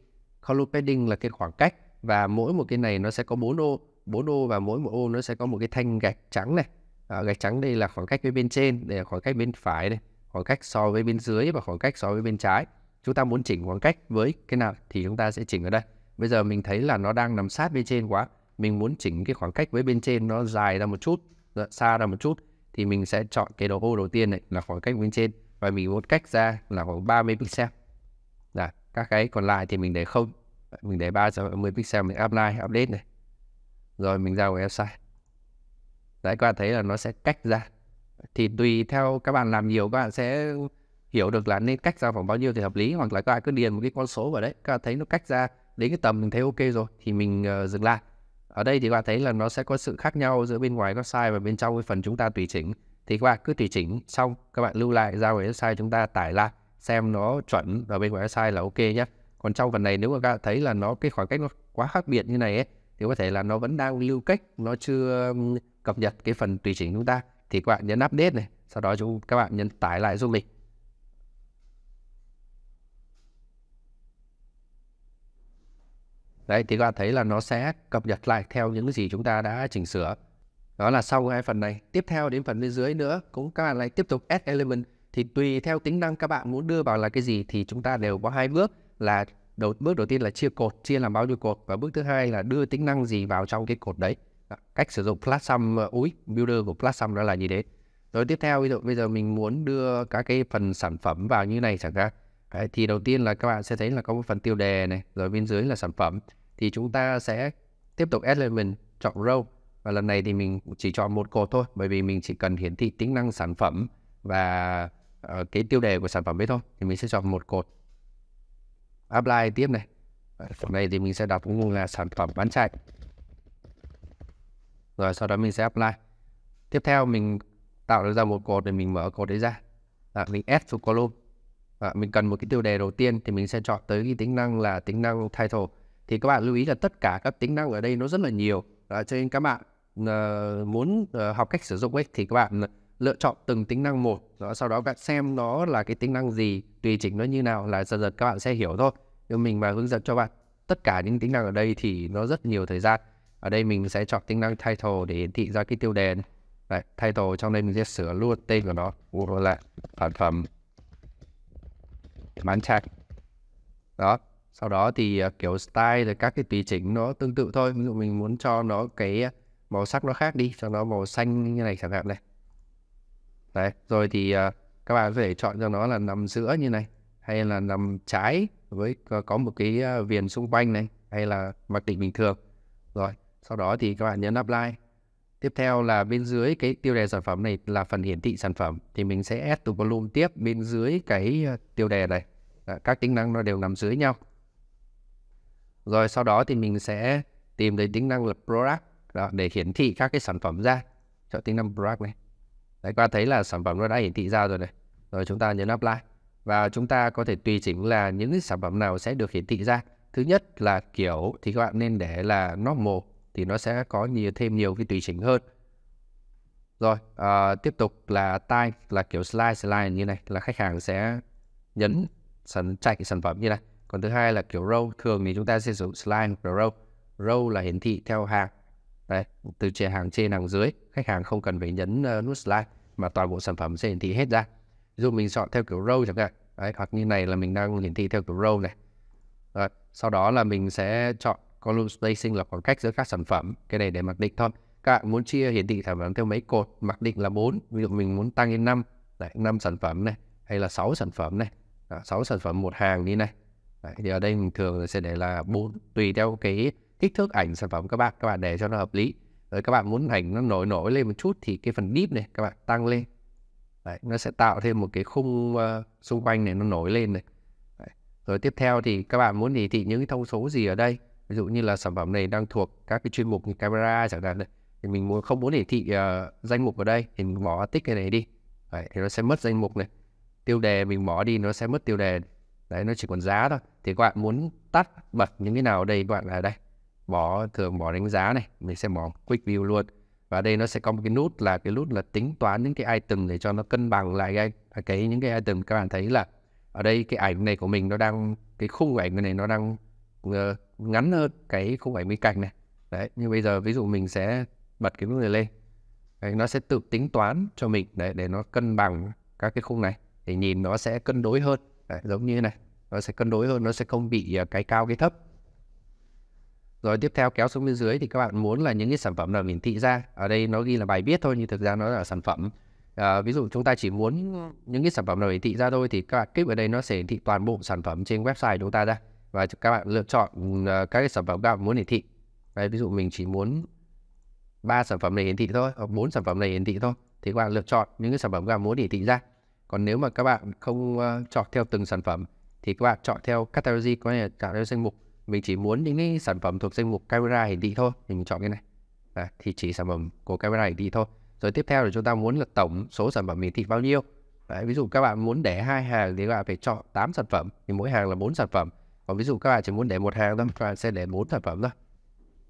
column padding là cái khoảng cách và mỗi một cái này nó sẽ có bốn ô bốn ô và mỗi một ô nó sẽ có một cái thanh gạch trắng này à, gạch trắng đây là khoảng cách với bên trên đây là khoảng cách bên phải này khoảng cách so với bên dưới và khoảng cách so với bên trái chúng ta muốn chỉnh khoảng cách với cái nào thì chúng ta sẽ chỉnh ở đây bây giờ mình thấy là nó đang nằm sát bên trên quá mình muốn chỉnh cái khoảng cách với bên trên nó dài ra một chút dạ, xa ra một chút thì mình sẽ chọn cái đầu ô đầu tiên này là khoảng cách bên trên và mình muốn cách ra là khoảng 30 pixel là dạ, các cái còn lại thì mình để không mình để 30 pixel mình apply update này rồi mình ra website đấy các bạn thấy là nó sẽ cách ra thì tùy theo các bạn làm nhiều các bạn sẽ hiểu được là nên cách ra khoảng bao nhiêu thì hợp lý hoặc là các bạn cứ điền một cái con số vào đấy các bạn thấy nó cách ra đến cái tầm mình thấy ok rồi thì mình uh, dừng lại ở đây thì các bạn thấy là nó sẽ có sự khác nhau giữa bên ngoài website và bên trong cái phần chúng ta tùy chỉnh thì các bạn cứ tùy chỉnh xong các bạn lưu lại ra ngoài website chúng ta tải lại xem nó chuẩn và bên ngoài website là ok nhé còn trong phần này nếu mà các bạn thấy là nó cái khoảng cách nó quá khác biệt như này ấy thì có thể là nó vẫn đang lưu cách nó chưa cập nhật cái phần tùy chỉnh chúng ta thì các bạn nhấn update này sau đó chúng các bạn nhấn tải lại du lịch Đấy thì các bạn thấy là nó sẽ cập nhật lại theo những gì chúng ta đã chỉnh sửa. Đó là sau hai phần này. Tiếp theo đến phần bên dưới nữa cũng các bạn lại tiếp tục add element thì tùy theo tính năng các bạn muốn đưa vào là cái gì thì chúng ta đều có hai bước là đầu bước đầu tiên là chia cột, chia làm bao nhiêu cột và bước thứ hai là đưa tính năng gì vào trong cái cột đấy. Cách sử dụng platform UX Builder của platform đó là gì đấy Rồi tiếp theo ví dụ bây giờ mình muốn đưa các cái phần sản phẩm vào như này chẳng hạn Đấy, thì đầu tiên là các bạn sẽ thấy là có một phần tiêu đề này, rồi bên dưới là sản phẩm. Thì chúng ta sẽ tiếp tục add lên mình chọn row và lần này thì mình chỉ chọn một cột thôi bởi vì mình chỉ cần hiển thị tính năng sản phẩm và uh, cái tiêu đề của sản phẩm ấy thôi thì mình sẽ chọn một cột apply tiếp này phần này thì mình sẽ đọc cũng là sản phẩm bán chạy rồi sau đó mình sẽ apply tiếp theo mình tạo ra một cột để mình mở cột đấy ra à, mình add to column à, mình cần một cái tiêu đề đầu tiên thì mình sẽ chọn tới cái tính năng là tính năng title thì các bạn lưu ý là tất cả các tính năng ở đây nó rất là nhiều à, cho nên các bạn uh, muốn uh, học cách sử dụng ấy thì các bạn ờ, lựa chọn từng tính năng một đó, sau đó các bạn xem nó là cái tính năng gì tùy chỉnh nó như nào là dần dần các bạn sẽ hiểu thôi nhưng mình mà hướng dẫn cho bạn tất cả những tính năng ở đây thì nó rất nhiều thời gian ở đây mình sẽ chọn tính năng title để hiển thị ra cái tiêu đề này. Đấy, title trong đây mình sẽ sửa luôn tên của nó Ủa là sản phẩm bán chạy đó sau đó thì à, kiểu style rồi các cái tùy chỉnh nó tương tự thôi ví dụ mình muốn cho nó cái à, màu sắc nó khác đi cho nó màu xanh như này chẳng hạn này đấy rồi thì à, các bạn có thể chọn cho nó là nằm giữa như này hay là nằm trái với có một cái viền xung quanh này hay là mặc định bình thường rồi sau đó thì các bạn nhấn apply Tiếp theo là bên dưới cái tiêu đề sản phẩm này là phần hiển thị sản phẩm thì mình sẽ add to volume tiếp bên dưới cái ờ, tiêu đề này. Dạ, các tính năng nó đều nằm dưới nhau. Rồi sau đó thì mình sẽ tìm đến tính năng là product đó, để hiển thị các cái sản phẩm ra. Chọn tính năng product này. Đấy, qua thấy là sản phẩm nó đã hiển thị ra rồi này. Rồi chúng ta nhấn apply. Và chúng ta có thể tùy chỉnh là những sản phẩm nào sẽ được hiển thị ra. Thứ nhất là kiểu thì các bạn nên để là normal thì nó sẽ có nhiều thêm nhiều cái tùy chỉnh hơn rồi à, tiếp tục là tai là kiểu slide slide như này là khách hàng sẽ nhấn ừ. sản chạy sản phẩm như này còn thứ hai là kiểu row thường thì chúng ta sẽ dùng slide hoặc row row là hiển thị theo hàng Đấy, từ trên hàng trên hàng dưới khách hàng không cần phải nhấn uh, nút slide mà toàn bộ sản phẩm sẽ hiển thị hết ra ví mình chọn theo kiểu row chẳng hạn Đấy, hoặc như này là mình đang hiển thị theo kiểu row này Rồi, sau đó là mình sẽ chọn column spacing là khoảng cách giữa các sản phẩm cái này để mặc định thôi các bạn muốn chia hiển thị sản phẩm theo mấy cột mặc định là 4 ví dụ mình muốn tăng lên 5 đấy, 5 sản phẩm này hay là 6 sản phẩm này đó, 6 sản phẩm một hàng đi này đấy, thì ở đây mình thường sẽ để là 4 tùy theo cái kích thước ảnh sản phẩm các bạn các bạn để cho nó hợp lý rồi các bạn muốn ảnh nó nổi nổi lên một chút thì cái phần deep này các bạn tăng lên đấy, nó sẽ tạo thêm một cái khung uh, xung quanh này nó nổi lên này đấy. rồi tiếp theo thì các bạn muốn hiển thị những cái thông số gì ở đây ví dụ như là sản phẩm này đang thuộc các cái chuyên mục như camera chẳng hạn thì mình muốn không muốn hiển thị uh, danh mục ở đây thì mình bỏ tích cái này đi Đấy, thì nó sẽ mất danh mục này tiêu đề mình bỏ đi nó sẽ mất tiêu đề đấy nó chỉ còn giá thôi thì các bạn muốn tắt bật những cái nào ở đây các bạn là đây bỏ thường bỏ đánh giá này mình sẽ bỏ quick view luôn và đây nó sẽ có một cái nút là cái nút là tính toán những cái item để cho nó cân bằng lại cái, cái những cái item các bạn thấy là ở đây cái ảnh này của mình nó đang cái khung của ảnh này nó đang uh, ngắn hơn cái khung ảnh bên cạnh này đấy như bây giờ ví dụ mình sẽ bật cái mức này lên đấy, nó sẽ tự tính toán cho mình đấy để nó cân bằng các cái khung này thì nhìn nó sẽ cân đối hơn đấy, giống như này nó sẽ cân đối hơn nó sẽ không bị à, cái cao cái thấp rồi tiếp theo kéo xuống bên dưới thì các bạn muốn là những cái sản phẩm nào hiển thị ra ở đây nó ghi là bài viết thôi nhưng thực ra nó là sản phẩm à, ví dụ chúng ta chỉ muốn những cái sản phẩm nào hiển thị ra thôi thì các bạn kích vào đây nó sẽ hiển thị toàn bộ sản phẩm trên website chúng ta ra và các bạn lựa chọn ừ, ờ, các cái sản phẩm các bạn muốn hiển thị đây ví dụ mình chỉ muốn ba sản phẩm này hiển thị thôi hoặc bốn sản phẩm này hiển thị thôi thì các bạn lựa chọn những cái sản phẩm các bạn muốn hiển thị ra còn nếu mà các bạn không uh, chọn theo từng sản phẩm thì các bạn chọn theo category có nghĩa là chọn theo danh mục mình chỉ muốn những cái sản phẩm thuộc danh mục camera hiển thị thôi thì mình chọn cái này à, thì chỉ sản phẩm của camera hiển thị thôi rồi tiếp theo là chúng ta muốn là tổng số sản phẩm hiển thị bao nhiêu Đấy, ví dụ các bạn muốn để hai hàng thì các bạn phải chọn 8 sản phẩm thì mỗi hàng là bốn sản phẩm còn ví dụ các bạn chỉ muốn để một hàng thôi các bạn sẽ để bốn sản phẩm thôi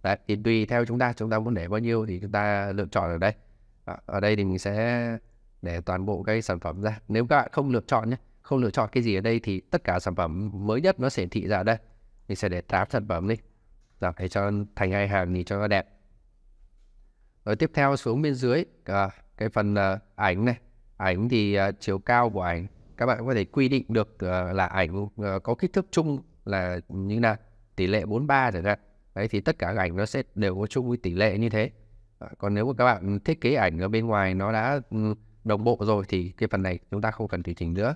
đấy thì tùy theo chúng ta chúng ta muốn để bao nhiêu thì chúng ta lựa chọn ở đây à, ở đây thì mình sẽ để toàn bộ cái sản phẩm ra nếu các bạn không lựa chọn nhé không lựa chọn cái gì ở đây thì tất cả sản phẩm mới nhất nó sẽ thị ra đây mình sẽ để tám sản phẩm đi rồi để cho thành hai hàng thì cho nó đẹp rồi tiếp theo xuống bên dưới à, cái phần à, ảnh này ảnh thì à, chiều cao của ảnh các bạn có thể quy định được à, là ảnh à, có kích thước chung là như là tỷ lệ 43 chẳng hạn đấy thì tất cả ảnh nó sẽ đều có chung với tỷ lệ như thế à, còn nếu mà các bạn thiết kế ảnh ở bên ngoài nó đã ừ, đồng bộ rồi thì cái phần này chúng ta không cần tùy chỉnh nữa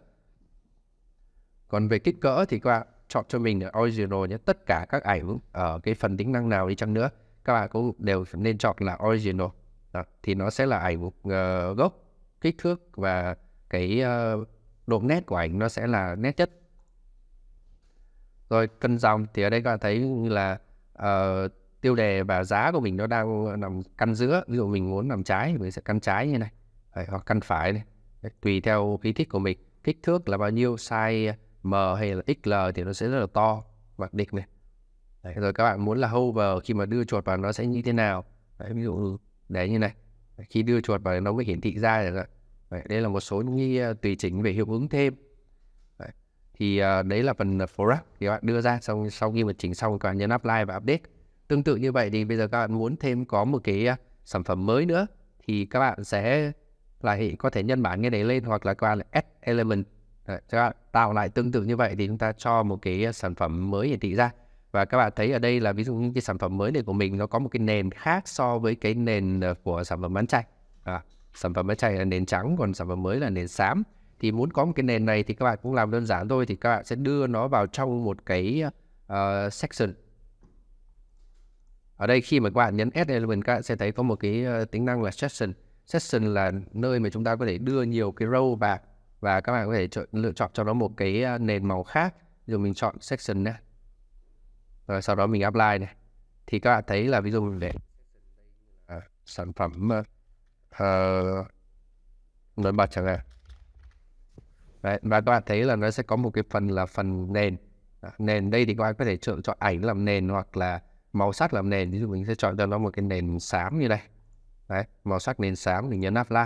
còn về kích cỡ thì các bạn chọn cho mình là original nhé tất cả các ảnh ở cái phần tính năng nào đi chăng nữa các bạn cũng đều nên chọn là original đó. thì nó sẽ là ảnh uh, gốc kích thước và cái uh, độ nét của ảnh nó sẽ là nét nhất rồi cân dòng thì ở đây các bạn thấy như là uh, tiêu đề và giá của mình nó đang nằm căn giữa ví dụ mình muốn nằm trái thì mình sẽ căn trái như này Đấy, hoặc căn phải này Đấy, tùy theo ý thích của mình kích thước là bao nhiêu size M hay là XL thì nó sẽ rất là to mặc định này Đấy, rồi các bạn muốn là hover khi mà đưa chuột vào nó sẽ như thế nào Đấy, ví dụ để như này khi đưa chuột vào nó mới hiển thị ra được. Đấy, đây là một số những ờ, tùy chỉnh về hiệu ứng thêm thì ờ, đấy là phần forward thì các bạn đưa ra xong sau khi mà chỉnh xong các bạn nhấn apply và update tương tự như vậy thì bây giờ các bạn muốn thêm có một cái ờ, sản phẩm mới nữa thì các bạn sẽ lại có thể nhân bản cái đấy lên hoặc là các bạn là add element đấy, các bạn tạo lại tương tự như vậy thì chúng ta cho một cái ờ, sản phẩm mới hiển thị ra và các bạn thấy ở đây là ví dụ như cái sản phẩm mới này của mình nó có một cái nền khác so với cái nền của sản phẩm bán chanh à, sản phẩm bán chanh là nền trắng còn sản phẩm mới là nền xám thì muốn có một cái nền này thì các bạn cũng làm đơn giản thôi thì các bạn sẽ đưa nó vào trong một cái uh, section ở đây khi mà các bạn nhấn Add Element các bạn sẽ thấy có một cái ờ, tính năng là section section là nơi mà chúng ta có thể đưa nhiều cái row vào và các bạn có thể chọn, lựa chọn cho nó một cái ờ, nền màu khác ví dụ mình chọn Section nhé rồi sau đó mình apply này thì các bạn thấy là ví dụ mình để à, sản phẩm uh, nổi bật chẳng hạn Đấy, và các bạn thấy là nó sẽ có một cái phần là phần nền nền đây thì các bạn có thể chọn chọn ảnh làm nền hoặc là màu sắc làm nền ví dụ mình sẽ chọn cho nó một cái nền xám như đây đấy màu sắc nền xám mình nhấn apply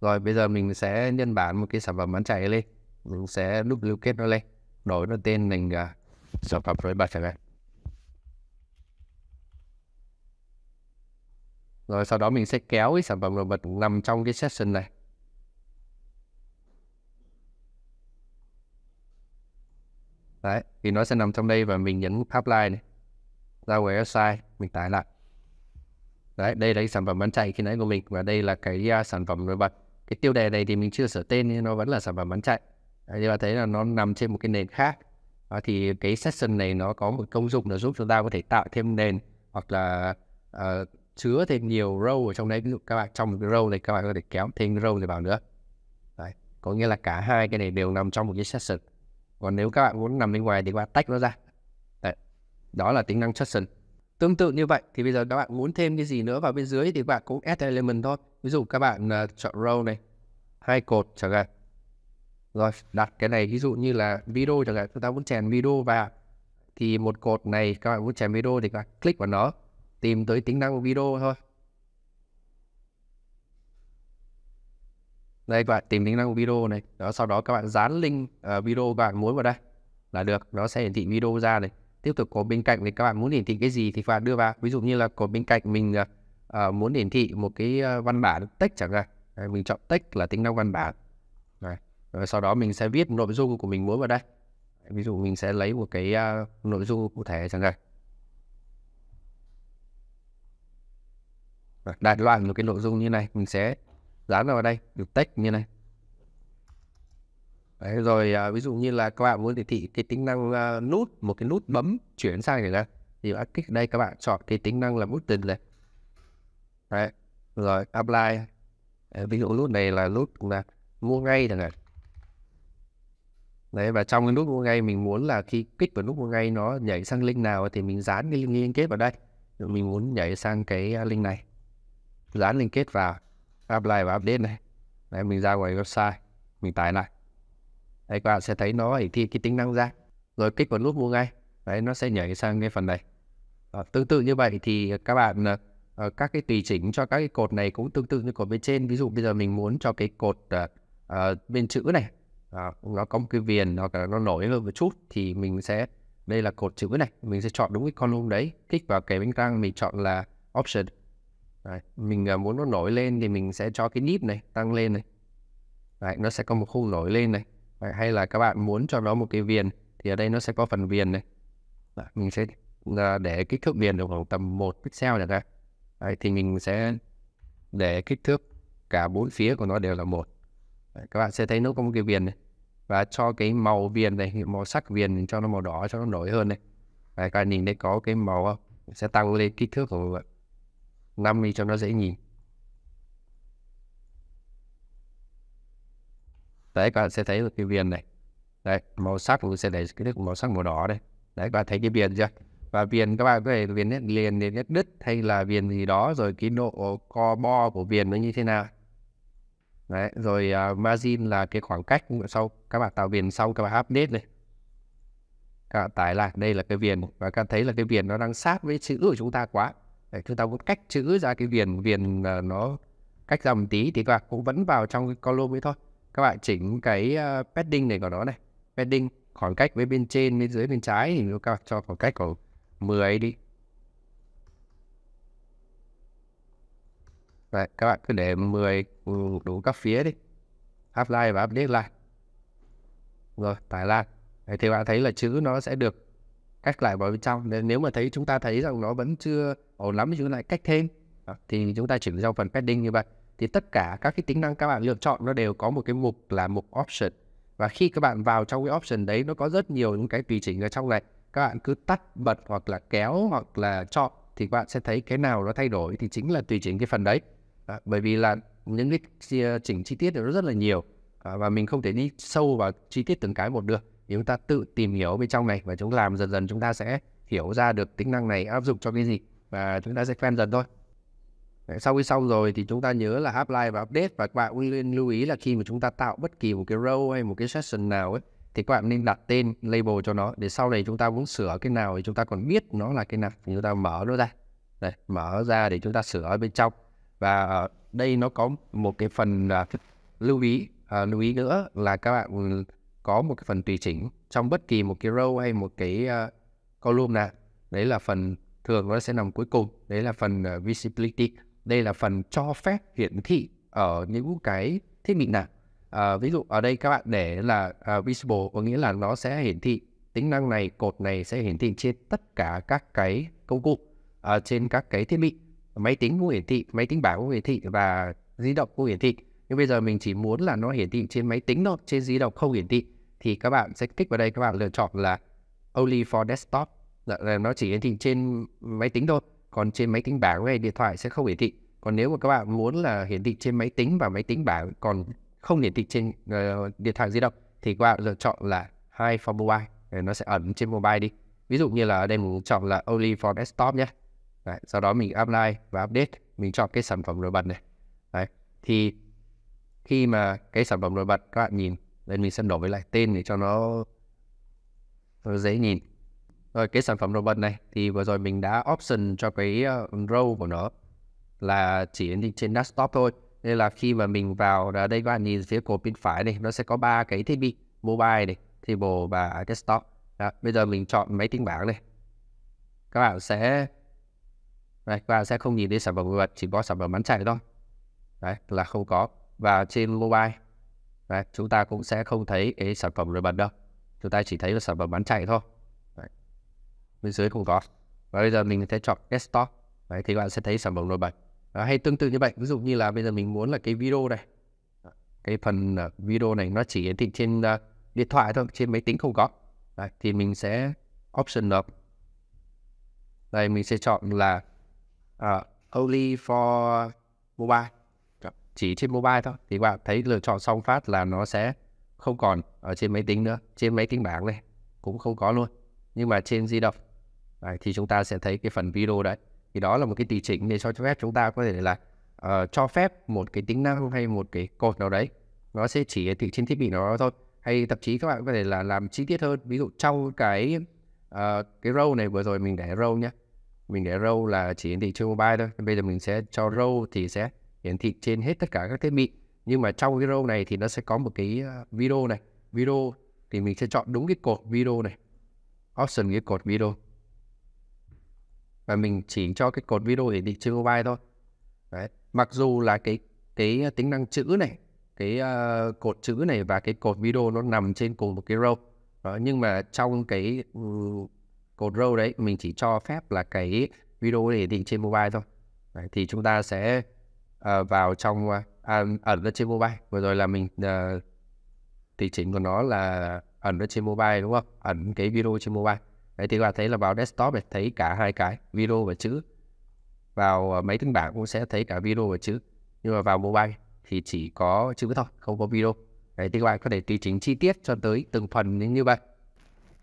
rồi bây giờ mình sẽ nhân bản một cái sản phẩm bán chạy lên mình sẽ kết nó lên đổi nó tên mình uh, à, sản phẩm rồi chẳng hạn rồi sau đó mình sẽ kéo cái sản phẩm rồi bật nằm trong cái session này đấy thì nó sẽ nằm trong đây và mình nhấn apply này ra website mình tải lại đấy đây là cái sản phẩm bán chạy khi nãy của mình và đây là cái uh, sản phẩm nổi bật cái tiêu đề này thì mình chưa sửa tên nhưng nó vẫn là sản phẩm bán chạy đấy, các bạn thấy là nó nằm trên một cái nền khác à, thì cái session này nó có một công dụng là giúp chúng ta có thể tạo thêm nền hoặc là uh, chứa thêm nhiều row ở trong đấy ví dụ các bạn trong một cái row này các bạn có thể kéo thêm row này vào nữa đấy. có nghĩa là cả hai cái này đều nằm trong một cái session còn nếu các bạn muốn nằm bên ngoài thì các bạn tách nó ra Đấy. đó là tính năng session tương tự như vậy thì bây giờ các bạn muốn thêm cái gì nữa vào bên dưới thì các bạn cũng add element thôi ví dụ các bạn uh, chọn row này hai cột chẳng hạn rồi đặt cái này ví dụ như là video chẳng hạn chúng ta muốn chèn video vào thì một cột này các bạn muốn chèn video thì các bạn click vào nó tìm tới tính năng video thôi đây các bạn tìm tính năng video này đó sau đó các bạn dán link uh, video các bạn muốn vào đây là được nó sẽ hiển thị video ra này tiếp tục có bên cạnh thì các bạn muốn hiển thị cái gì thì các bạn đưa vào ví dụ như là có bên cạnh mình uh, muốn hiển thị một cái văn bản text chẳng hạn mình chọn text là tính năng văn bản đây. rồi sau đó mình sẽ viết nội dung của mình muốn vào đây ví dụ mình sẽ lấy một cái uh, nội dung cụ thể chẳng hạn Đạt loại một cái nội dung như này mình sẽ dán vào đây được text như này Đấy, rồi à, ví dụ như là các bạn muốn hiển thị cái tính năng à, nút một cái nút bấm chuyển sang này ra thì bạn kích đây các bạn chọn cái tính năng là button này Đấy, rồi apply Đấy, ví dụ nút này là nút là mua ngay chẳng hạn Đấy và trong cái nút mua ngay mình muốn là khi kích vào nút mua ngay nó nhảy sang link nào thì mình dán cái link liên kết vào đây. Mình muốn nhảy sang cái à, link này. Dán liên kết vào apply và update này đấy mình ra ngoài website mình tải lại đấy các bạn sẽ thấy nó hiển thị cái tính năng ra rồi kích vào nút mua ngay đấy nó sẽ nhảy sang cái phần này à, tương tự như vậy thì các bạn à, các cái tùy chỉnh cho các cái cột này cũng tương tự như cột bên trên ví dụ bây giờ mình muốn cho cái cột à, à, bên chữ này à, nó có một cái viền nó nó nổi hơn một chút thì mình sẽ đây là cột chữ này mình sẽ chọn đúng cái column đấy kích vào cái bánh răng mình chọn là option Đấy, mình à, muốn nó nổi lên thì mình sẽ cho cái nip này tăng lên này Đấy, nó sẽ có một khung nổi lên này Đấy, hay là các bạn muốn cho nó một cái viền thì ở đây nó sẽ có phần viền này Đấy, mình sẽ à, để kích thước viền được khoảng tầm 1 pixel được ra Đấy, thì mình sẽ để kích thước cả bốn phía của nó đều là một Đấy, các bạn sẽ thấy nó có một cái viền này và cho cái màu viền này màu sắc viền cho nó màu đỏ cho nó nổi hơn này Đấy, các bạn nhìn thấy có cái màu không sẽ tăng lên kích thước của đi cho nó dễ nhìn đấy các bạn sẽ thấy được cái viền này đấy màu sắc mình sẽ để cái nước màu sắc màu đỏ đây đấy các bạn thấy cái viền chưa và viền các bạn có thể viền nét liền nét đứt hay là viền gì đó rồi cái độ co bo của viền nó như thế nào đấy rồi uh, margin là cái khoảng cách sau các bạn tạo viền xong các bạn update này các bạn tải lại đây là cái viền và các bạn thấy là cái viền nó đang sát với chữ của chúng ta quá để chúng ta muốn cách chữ ra cái viền viền là ờ, nó cách ra một tí thì các bạn cũng vẫn vào trong cái column ấy thôi các bạn chỉnh cái uh, padding này của nó này padding khoảng cách với bên trên bên dưới bên trái thì các bạn cho khoảng cách khoảng 10 đi Đấy, các bạn cứ để 10 đủ các phía đi apply và update lại rồi tải lại thì bạn thấy là chữ nó sẽ được cách lại vào bên trong nên nếu mà thấy chúng ta thấy rằng nó vẫn chưa ổn lắm thì chúng ta lại cách thêm thì chúng ta chuyển sang phần padding như vậy thì tất cả các cái tính năng các bạn lựa chọn nó đều có một cái mục là mục option và khi các bạn vào trong cái option đấy nó có rất nhiều những cái tùy chỉnh ở trong này các bạn cứ tắt bật hoặc là kéo hoặc là chọn thì các bạn sẽ thấy cái nào nó thay đổi thì chính là tùy chỉnh cái phần đấy à, bởi vì là những cái ờ, chỉnh chi tiết nó rất là nhiều à, và mình không thể đi sâu vào chi tiết từng cái một được thì chúng ta tự tìm hiểu bên trong này và chúng làm dần dần chúng ta sẽ hiểu ra được tính năng này áp dụng cho cái gì và chúng ta sẽ quen dần thôi sau khi xong rồi thì chúng ta nhớ là apply và update và các bạn cũng nên lưu ý là khi mà chúng ta tạo bất kỳ một cái row hay một cái session nào ấy thì các bạn nên đặt tên label cho nó để sau này chúng ta muốn sửa cái nào thì chúng ta còn biết nó là cái nào thì chúng ta mở nó ra Đây, mở ra để chúng ta sửa ở bên trong và ở ờ, đây nó có một cái phần uh, lưu ý uh, lưu ý nữa là các bạn có một cái phần tùy chỉnh trong bất kỳ một cái row hay một cái uh, column nào đấy là phần thường nó sẽ nằm cuối cùng đấy là phần ờ, visibility đây là phần cho phép hiển thị ở những cái thiết bị nào à, ví dụ ở đây các bạn để là ờ, visible có nghĩa là nó sẽ hiển thị tính năng này cột này sẽ hiển thị trên tất cả các cái công cụ uh, trên các cái thiết bị máy tính cũng hiển thị máy tính bảng cũng hiển thị và di động cũng hiển thị nhưng bây giờ mình chỉ muốn là nó hiển thị trên máy tính thôi trên di động không hiển thị thì các bạn sẽ kích vào đây các bạn lựa chọn là only for desktop dạ, là nó chỉ hiển thị trên máy tính thôi còn trên máy tính bảng hay điện thoại sẽ không hiển thị còn nếu mà các bạn muốn là hiển thị trên máy tính và máy tính bảng còn không hiển thị trên uh, điện thoại di động thì các bạn lựa chọn là Hide for Mobile để nó sẽ ẩn trên mobile đi ví dụ như là ở đây mình chọn là Only for Desktop nhé Đấy, sau đó mình apply và update mình chọn cái sản phẩm nổi bật này Đấy, thì khi mà cái sản phẩm nổi bật các bạn nhìn đây mình sẽ đổi với lại tên để cho nó dễ nhìn rồi cái sản phẩm nổi bật này thì vừa rồi mình đã option cho cái uh, ờ, row của nó là chỉ đến trên desktop thôi. Nên là khi mà mình vào ở đây các bạn nhìn phía cột bên phải này nó sẽ có ba cái thiết bị mobile này, table và desktop. Đó, bây giờ mình chọn máy tính bảng này. Các bạn sẽ Đấy, các bạn sẽ không nhìn thấy sản phẩm nổi bật, chỉ có sản phẩm bán chạy thôi. Đấy, là không có. Và trên mobile Đấy, chúng ta cũng sẽ không thấy cái sản phẩm nổi bật đâu. Chúng ta chỉ thấy là sản phẩm bán chạy thôi bên dưới cũng có và bây giờ mình sẽ chọn desktop đấy thì các bạn sẽ thấy sản phẩm nổi bật à, hay tương tự như vậy ví dụ như là bây giờ mình muốn là cái video này cái phần ờ, video này nó chỉ hiển thị trên ờ, điện thoại thôi trên máy tính không có đấy, thì mình sẽ option up đây mình sẽ chọn là uh, only for mobile dạ. chỉ trên mobile thôi thì các bạn thấy lựa chọn xong phát là nó sẽ không còn ở trên máy tính nữa trên máy tính bảng này cũng không có luôn nhưng mà trên di động Đấy, thì chúng ta sẽ thấy cái phần video đấy thì đó là một cái tùy chỉnh để cho phép chúng ta có thể là uh, cho phép một cái tính năng hay một cái cột nào đấy nó sẽ chỉ thị trên thiết bị nó thôi hay thậm chí các bạn có thể là làm chi tiết hơn ví dụ trong cái uh, cái row này vừa rồi mình để row nhé mình để row là chỉ hiển thị trên mobile thôi bây giờ mình sẽ cho row thì sẽ hiển thị trên hết tất cả các thiết bị nhưng mà trong cái row này thì nó sẽ có một cái ờ, video này video thì mình sẽ chọn đúng cái cột video này option cái cột video và mình chỉ cho cái cột video hiển thị trên mobile thôi đấy mặc dù là cái cái à, tính năng chữ này cái uh, cột chữ này và cái cột video nó nằm trên cùng một cái row đó, nhưng mà trong cái ừ, cột row đấy mình chỉ cho phép là cái video hiển thị trên mobile thôi đấy, thì chúng ta sẽ uh, vào trong uh, ẩn ở trên mobile vừa rồi là mình uh, thì chỉnh của nó là ẩn ở trên mobile đúng không ẩn cái video trên mobile Đấy thì các bạn thấy là vào desktop này thấy cả hai cái video và chữ. Vào ờ, máy tính bảng cũng sẽ thấy cả video và chữ. Nhưng mà vào mobile thì chỉ có chữ thôi, không có video. Đấy thì các bạn có thể tùy chỉnh chi tiết cho tới từng phần như vậy.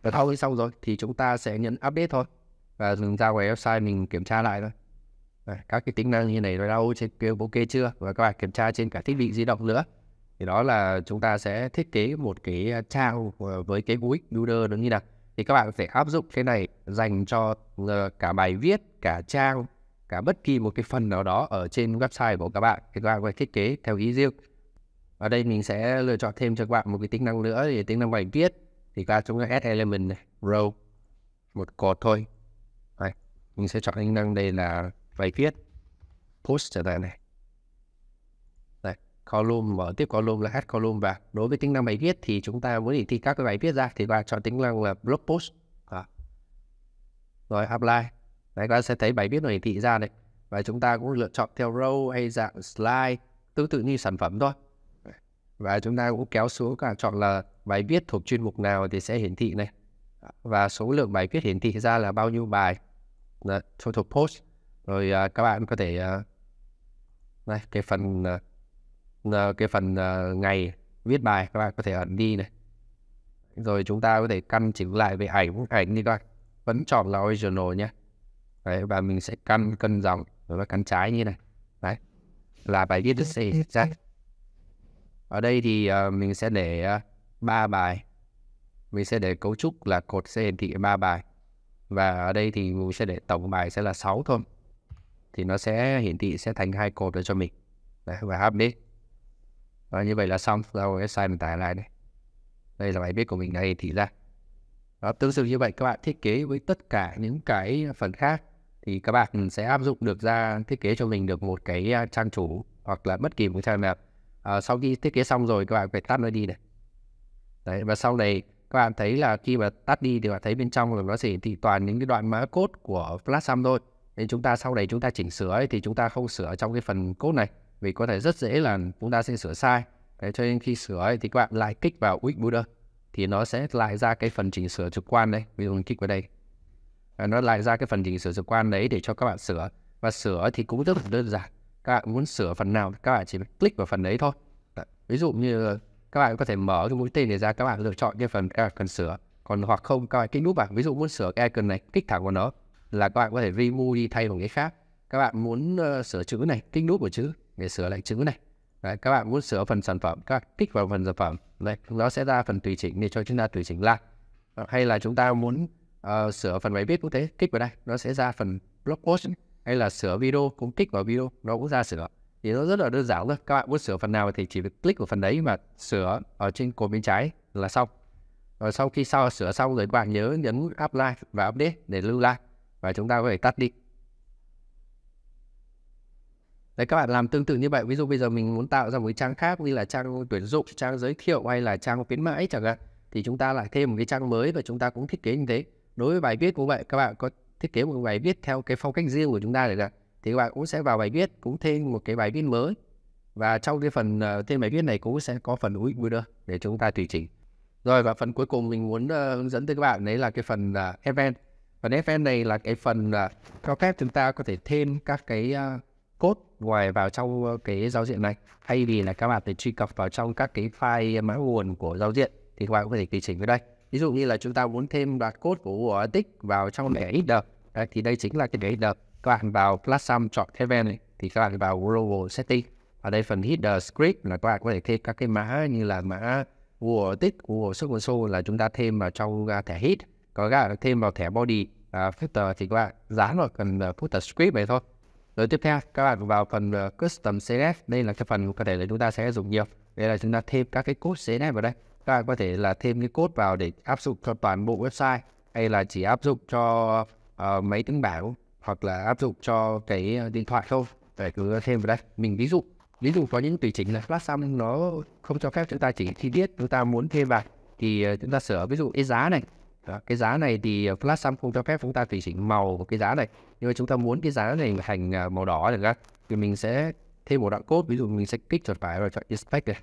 Và sau khi xong rồi thì chúng ta sẽ nhấn update thôi. Và dừng ra ngoài website mình kiểm tra lại thôi. Đấy, các cái tính năng như này nó đâu trên kêu ok chưa và các bạn kiểm tra trên cả thiết bị di động nữa thì đó là chúng ta sẽ thiết kế một cái ờ, trang ờ, với cái UX Builder nó như nào thì các bạn có thể áp dụng cái này dành cho ờ, cả bài viết, cả trang, cả bất kỳ một cái phần nào đó ở trên website của các bạn thì các bạn phải thiết kế theo ý riêng. Ở đây mình sẽ lựa chọn thêm cho các bạn một cái tính năng nữa thì tính năng bài viết thì các bạn chúng ta add element này, row một cột thôi. Đây, mình sẽ chọn tính năng đây là bài viết post trở lại này column mở tiếp column là head column và đối với tính năng bài viết thì chúng ta muốn hiển thị các cái bài viết ra thì bạn chọn tính năng là blog post à. rồi apply đấy các bạn sẽ thấy bài viết nó hiển thị ra này và chúng ta cũng lựa chọn theo row hay dạng slide tương tự như sản phẩm thôi và chúng ta cũng kéo xuống cả chọn là bài viết thuộc chuyên mục nào thì sẽ hiển thị này và số lượng bài viết hiển thị ra là bao nhiêu bài Đấy, total post rồi uh, các bạn có thể uh, đây cái phần uh, Ờ, cái phần ờ, ngày viết bài các bạn có thể ẩn đi này rồi chúng ta có thể căn chỉnh lại về ảnh ảnh đi coi vẫn chọn là original nhé đấy và mình sẽ căn cân dòng rồi căn trái như này đấy là bài viết sẽ ở đây thì ờ, mình sẽ để ba bài mình sẽ để cấu trúc là cột sẽ hiển thị ba bài và ở đây thì mình sẽ để tổng bài sẽ là 6 thôi thì nó sẽ hiển thị sẽ thành hai cột để cho mình đấy và update và ờ, như vậy là xong rồi website mình tải lại đây đây là bài viết của mình đây thì ra đó, tương tự như vậy các bạn thiết kế với tất cả những cái phần khác thì các bạn sẽ áp dụng được ra thiết kế cho mình được một cái à, trang chủ hoặc là bất kỳ một trang nào à, sau khi thiết kế xong rồi các bạn phải tắt nó đi này đấy và sau này các bạn thấy là khi mà tắt đi thì bạn thấy bên trong là nó sẽ thị toàn những cái đoạn mã code của Flash thôi nên chúng ta sau này chúng ta chỉnh sửa ấy, thì chúng ta không sửa trong cái phần code này vì có thể rất dễ là chúng ta sẽ sửa sai Đấy, cho nên khi sửa ấy, thì các bạn lại kích vào Wix Builder thì nó sẽ lại ra cái phần chỉnh sửa trực quan đấy ví dụ mình kích vào đây và nó lại ra cái phần chỉnh sửa trực quan đấy để cho các bạn sửa và sửa thì cũng rất là đơn giản các bạn muốn sửa phần nào các bạn chỉ click vào phần đấy thôi ví dụ như các bạn có thể mở cái mũi tên này ra các bạn lựa chọn cái phần các bạn cần sửa còn hoặc không các bạn kích nút vào ví dụ muốn sửa cái icon này kích thẳng vào nó là các bạn có thể remove đi thay bằng cái khác các bạn muốn uh, sửa chữ này kích nút vào chữ để sửa lại chữ này Đấy, các bạn muốn sửa phần sản phẩm các bạn kích vào phần sản phẩm Đấy, nó sẽ ra phần tùy chỉnh để cho chúng ta tùy chỉnh lại hay là chúng ta muốn uh, sửa phần bài viết cũng thế kích vào đây nó sẽ ra phần blog post hay là sửa video cũng kích vào video nó cũng ra sửa thì nó rất là đơn giản thôi các bạn muốn sửa phần nào thì chỉ việc click vào phần đấy mà sửa ở trên cột bên trái là xong rồi sau khi sau sửa xong rồi các bạn nhớ nhấn apply và update để lưu lại và chúng ta có thể tắt đi đấy các bạn làm tương tự như vậy ví dụ bây giờ mình muốn tạo ra một cái trang khác như là trang tuyển dụng trang giới thiệu hay là trang khuyến mãi chẳng hạn thì chúng ta lại thêm một cái trang mới và chúng ta cũng thiết kế như thế đối với bài viết cũng vậy các bạn có thiết kế một bài viết theo cái phong cách riêng của chúng ta được là thì các bạn cũng sẽ vào bài viết cũng thêm một cái bài viết mới và trong cái phần uh, ờ, tên bài viết này cũng sẽ có phần quick builder để chúng ta tùy chỉnh rồi và phần cuối cùng mình muốn uh, hướng dẫn tới các bạn đấy là cái phần uh, event phần event này là cái phần uh, cho phép chúng ta có thể thêm các cái uh, code ngoài vào trong ờ, cái giao diện này thay vì là các bạn phải truy cập vào trong các cái file mã nguồn của giao diện thì các bạn cũng có thể tùy chỉnh ở đây ví dụ như là chúng ta muốn thêm đoạn code của Google vào trong thẻ header đấy, thì đây chính là cái thẻ header các bạn vào platform chọn event này thì các bạn vào global setting ở đây phần header script là các bạn có thể thêm các cái mã như là mã Google Analytics, Google Search Console là chúng ta thêm vào trong thẻ hit, có các bạn thêm vào thẻ body uh, à, footer thì các bạn dán vào cần uh, footer script này thôi rồi tiếp theo các bạn vào phần ờ, custom CSS đây là cái phần có thể là chúng ta sẽ dùng nhiều đây là chúng ta thêm các cái code CSS vào đây các bạn có thể là thêm cái code vào để áp dụng cho toàn bộ website hay là chỉ áp dụng cho uh, máy tính bảng hoặc là áp dụng cho cái ờ, điện thoại thôi để cứ thêm vào đây mình ví dụ ví dụ có những tùy chỉnh là platform nó không cho phép chúng ta chỉnh chi tiết chúng ta muốn thêm vào thì chúng ta sửa ví dụ cái giá này đó, cái giá này thì ờ, flash sum không cho phép chúng ta tùy chỉnh màu của cái giá này. Nhưng mà chúng ta muốn cái giá này thành ờ, màu đỏ được không? Thì mình sẽ thêm một đoạn code, ví dụ mình sẽ kích chuột phải rồi chọn inspect này.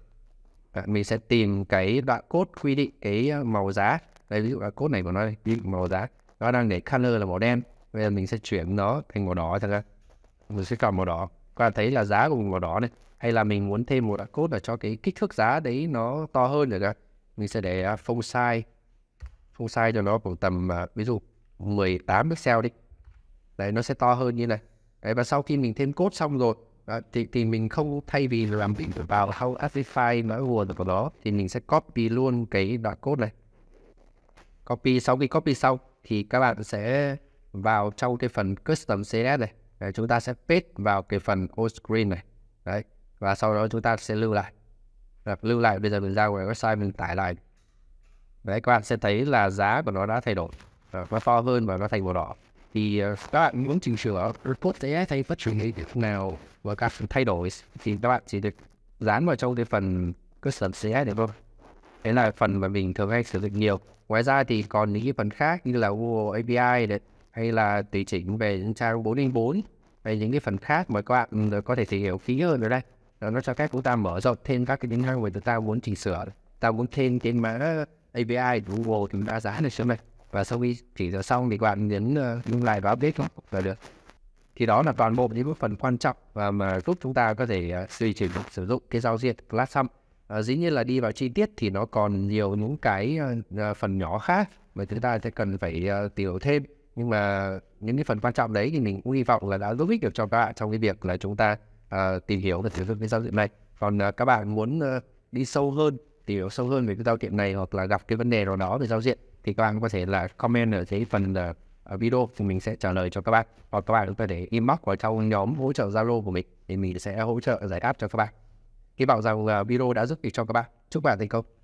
Đó, mình sẽ tìm cái đoạn code quy định cái ờ, màu giá. Đây ví dụ là code này của nó đây, quy định màu giá. Nó đang để color là màu đen. Bây giờ mình sẽ chuyển nó thành màu đỏ thật ra. Mình sẽ chọn màu đỏ. Các bạn thấy là giá của mình màu đỏ này. Hay là mình muốn thêm một đoạn code là cho cái kích thước giá đấy nó to hơn được không? Mình sẽ để phông size phông size cho nó khoảng tầm à, ví dụ 18 pixel đi đấy nó sẽ to hơn như này đấy, và sau khi mình thêm cốt xong rồi à, thì thì mình không thay vì làm bị vào how Avidify nói vừa vào đó thì mình sẽ copy luôn cái đoạn cốt này copy sau khi copy xong thì các bạn sẽ vào trong cái phần custom CSS này đấy, chúng ta sẽ paste vào cái phần all screen này đấy và sau đó chúng ta sẽ lưu lại Rồi, lưu lại bây giờ mình ra ngoài website mình tải lại đấy các bạn sẽ thấy là giá của nó đã thay đổi ờ, nó to hơn và nó thành màu đỏ thì uh, các bạn muốn chỉnh sửa report sẽ thay phát triển cái nào và các thay đổi thì các bạn chỉ được dán vào trong cái phần custom CSS được không? Đấy là phần mà mình thường hay sử dụng nhiều. Ngoài ra thì còn những cái phần khác như là Google API đấy, hay là tùy chỉnh về những trang 404 hay những cái phần khác mà các bạn ừ, có thể tìm hiểu kỹ hơn ở đây. Ờ, nó cho phép chúng ta mở rộng thêm các cái tính năng mà chúng ta muốn chỉnh sửa. Ta muốn thêm trên mã API của Google chúng ta giá được xuống đây và sau khi chỉnh giờ xong thì các bạn nhấn ờ, nhung lại và update là được thì đó là toàn bộ những bước phần quan trọng và mà giúp chúng ta có thể tùy ờ, chỉnh sử dụng cái giao diện Glassum à, ờ, dĩ nhiên là đi vào chi tiết thì nó còn nhiều những cái uh, phần nhỏ khác mà chúng ta sẽ cần phải uh, tìm hiểu thêm nhưng mà những cái phần quan trọng đấy thì mình cũng hy vọng là đã giúp ích được cho các bạn trong cái việc là chúng ta uh, tìm hiểu và sử dụng cái giao diện này còn uh, các bạn muốn uh, đi sâu hơn tìm hiểu sâu hơn về cái giao diện này hoặc là gặp cái vấn đề nào đó về giao diện thì các bạn có thể là comment ở dưới phần là ờ, video thì mình sẽ trả lời cho các bạn hoặc các bạn có thể inbox vào trong nhóm hỗ trợ Zalo của mình thì mình sẽ hỗ trợ giải đáp cho các bạn. Hy vọng rằng ờ, video đã giúp ích cho các bạn. Chúc bạn thành công.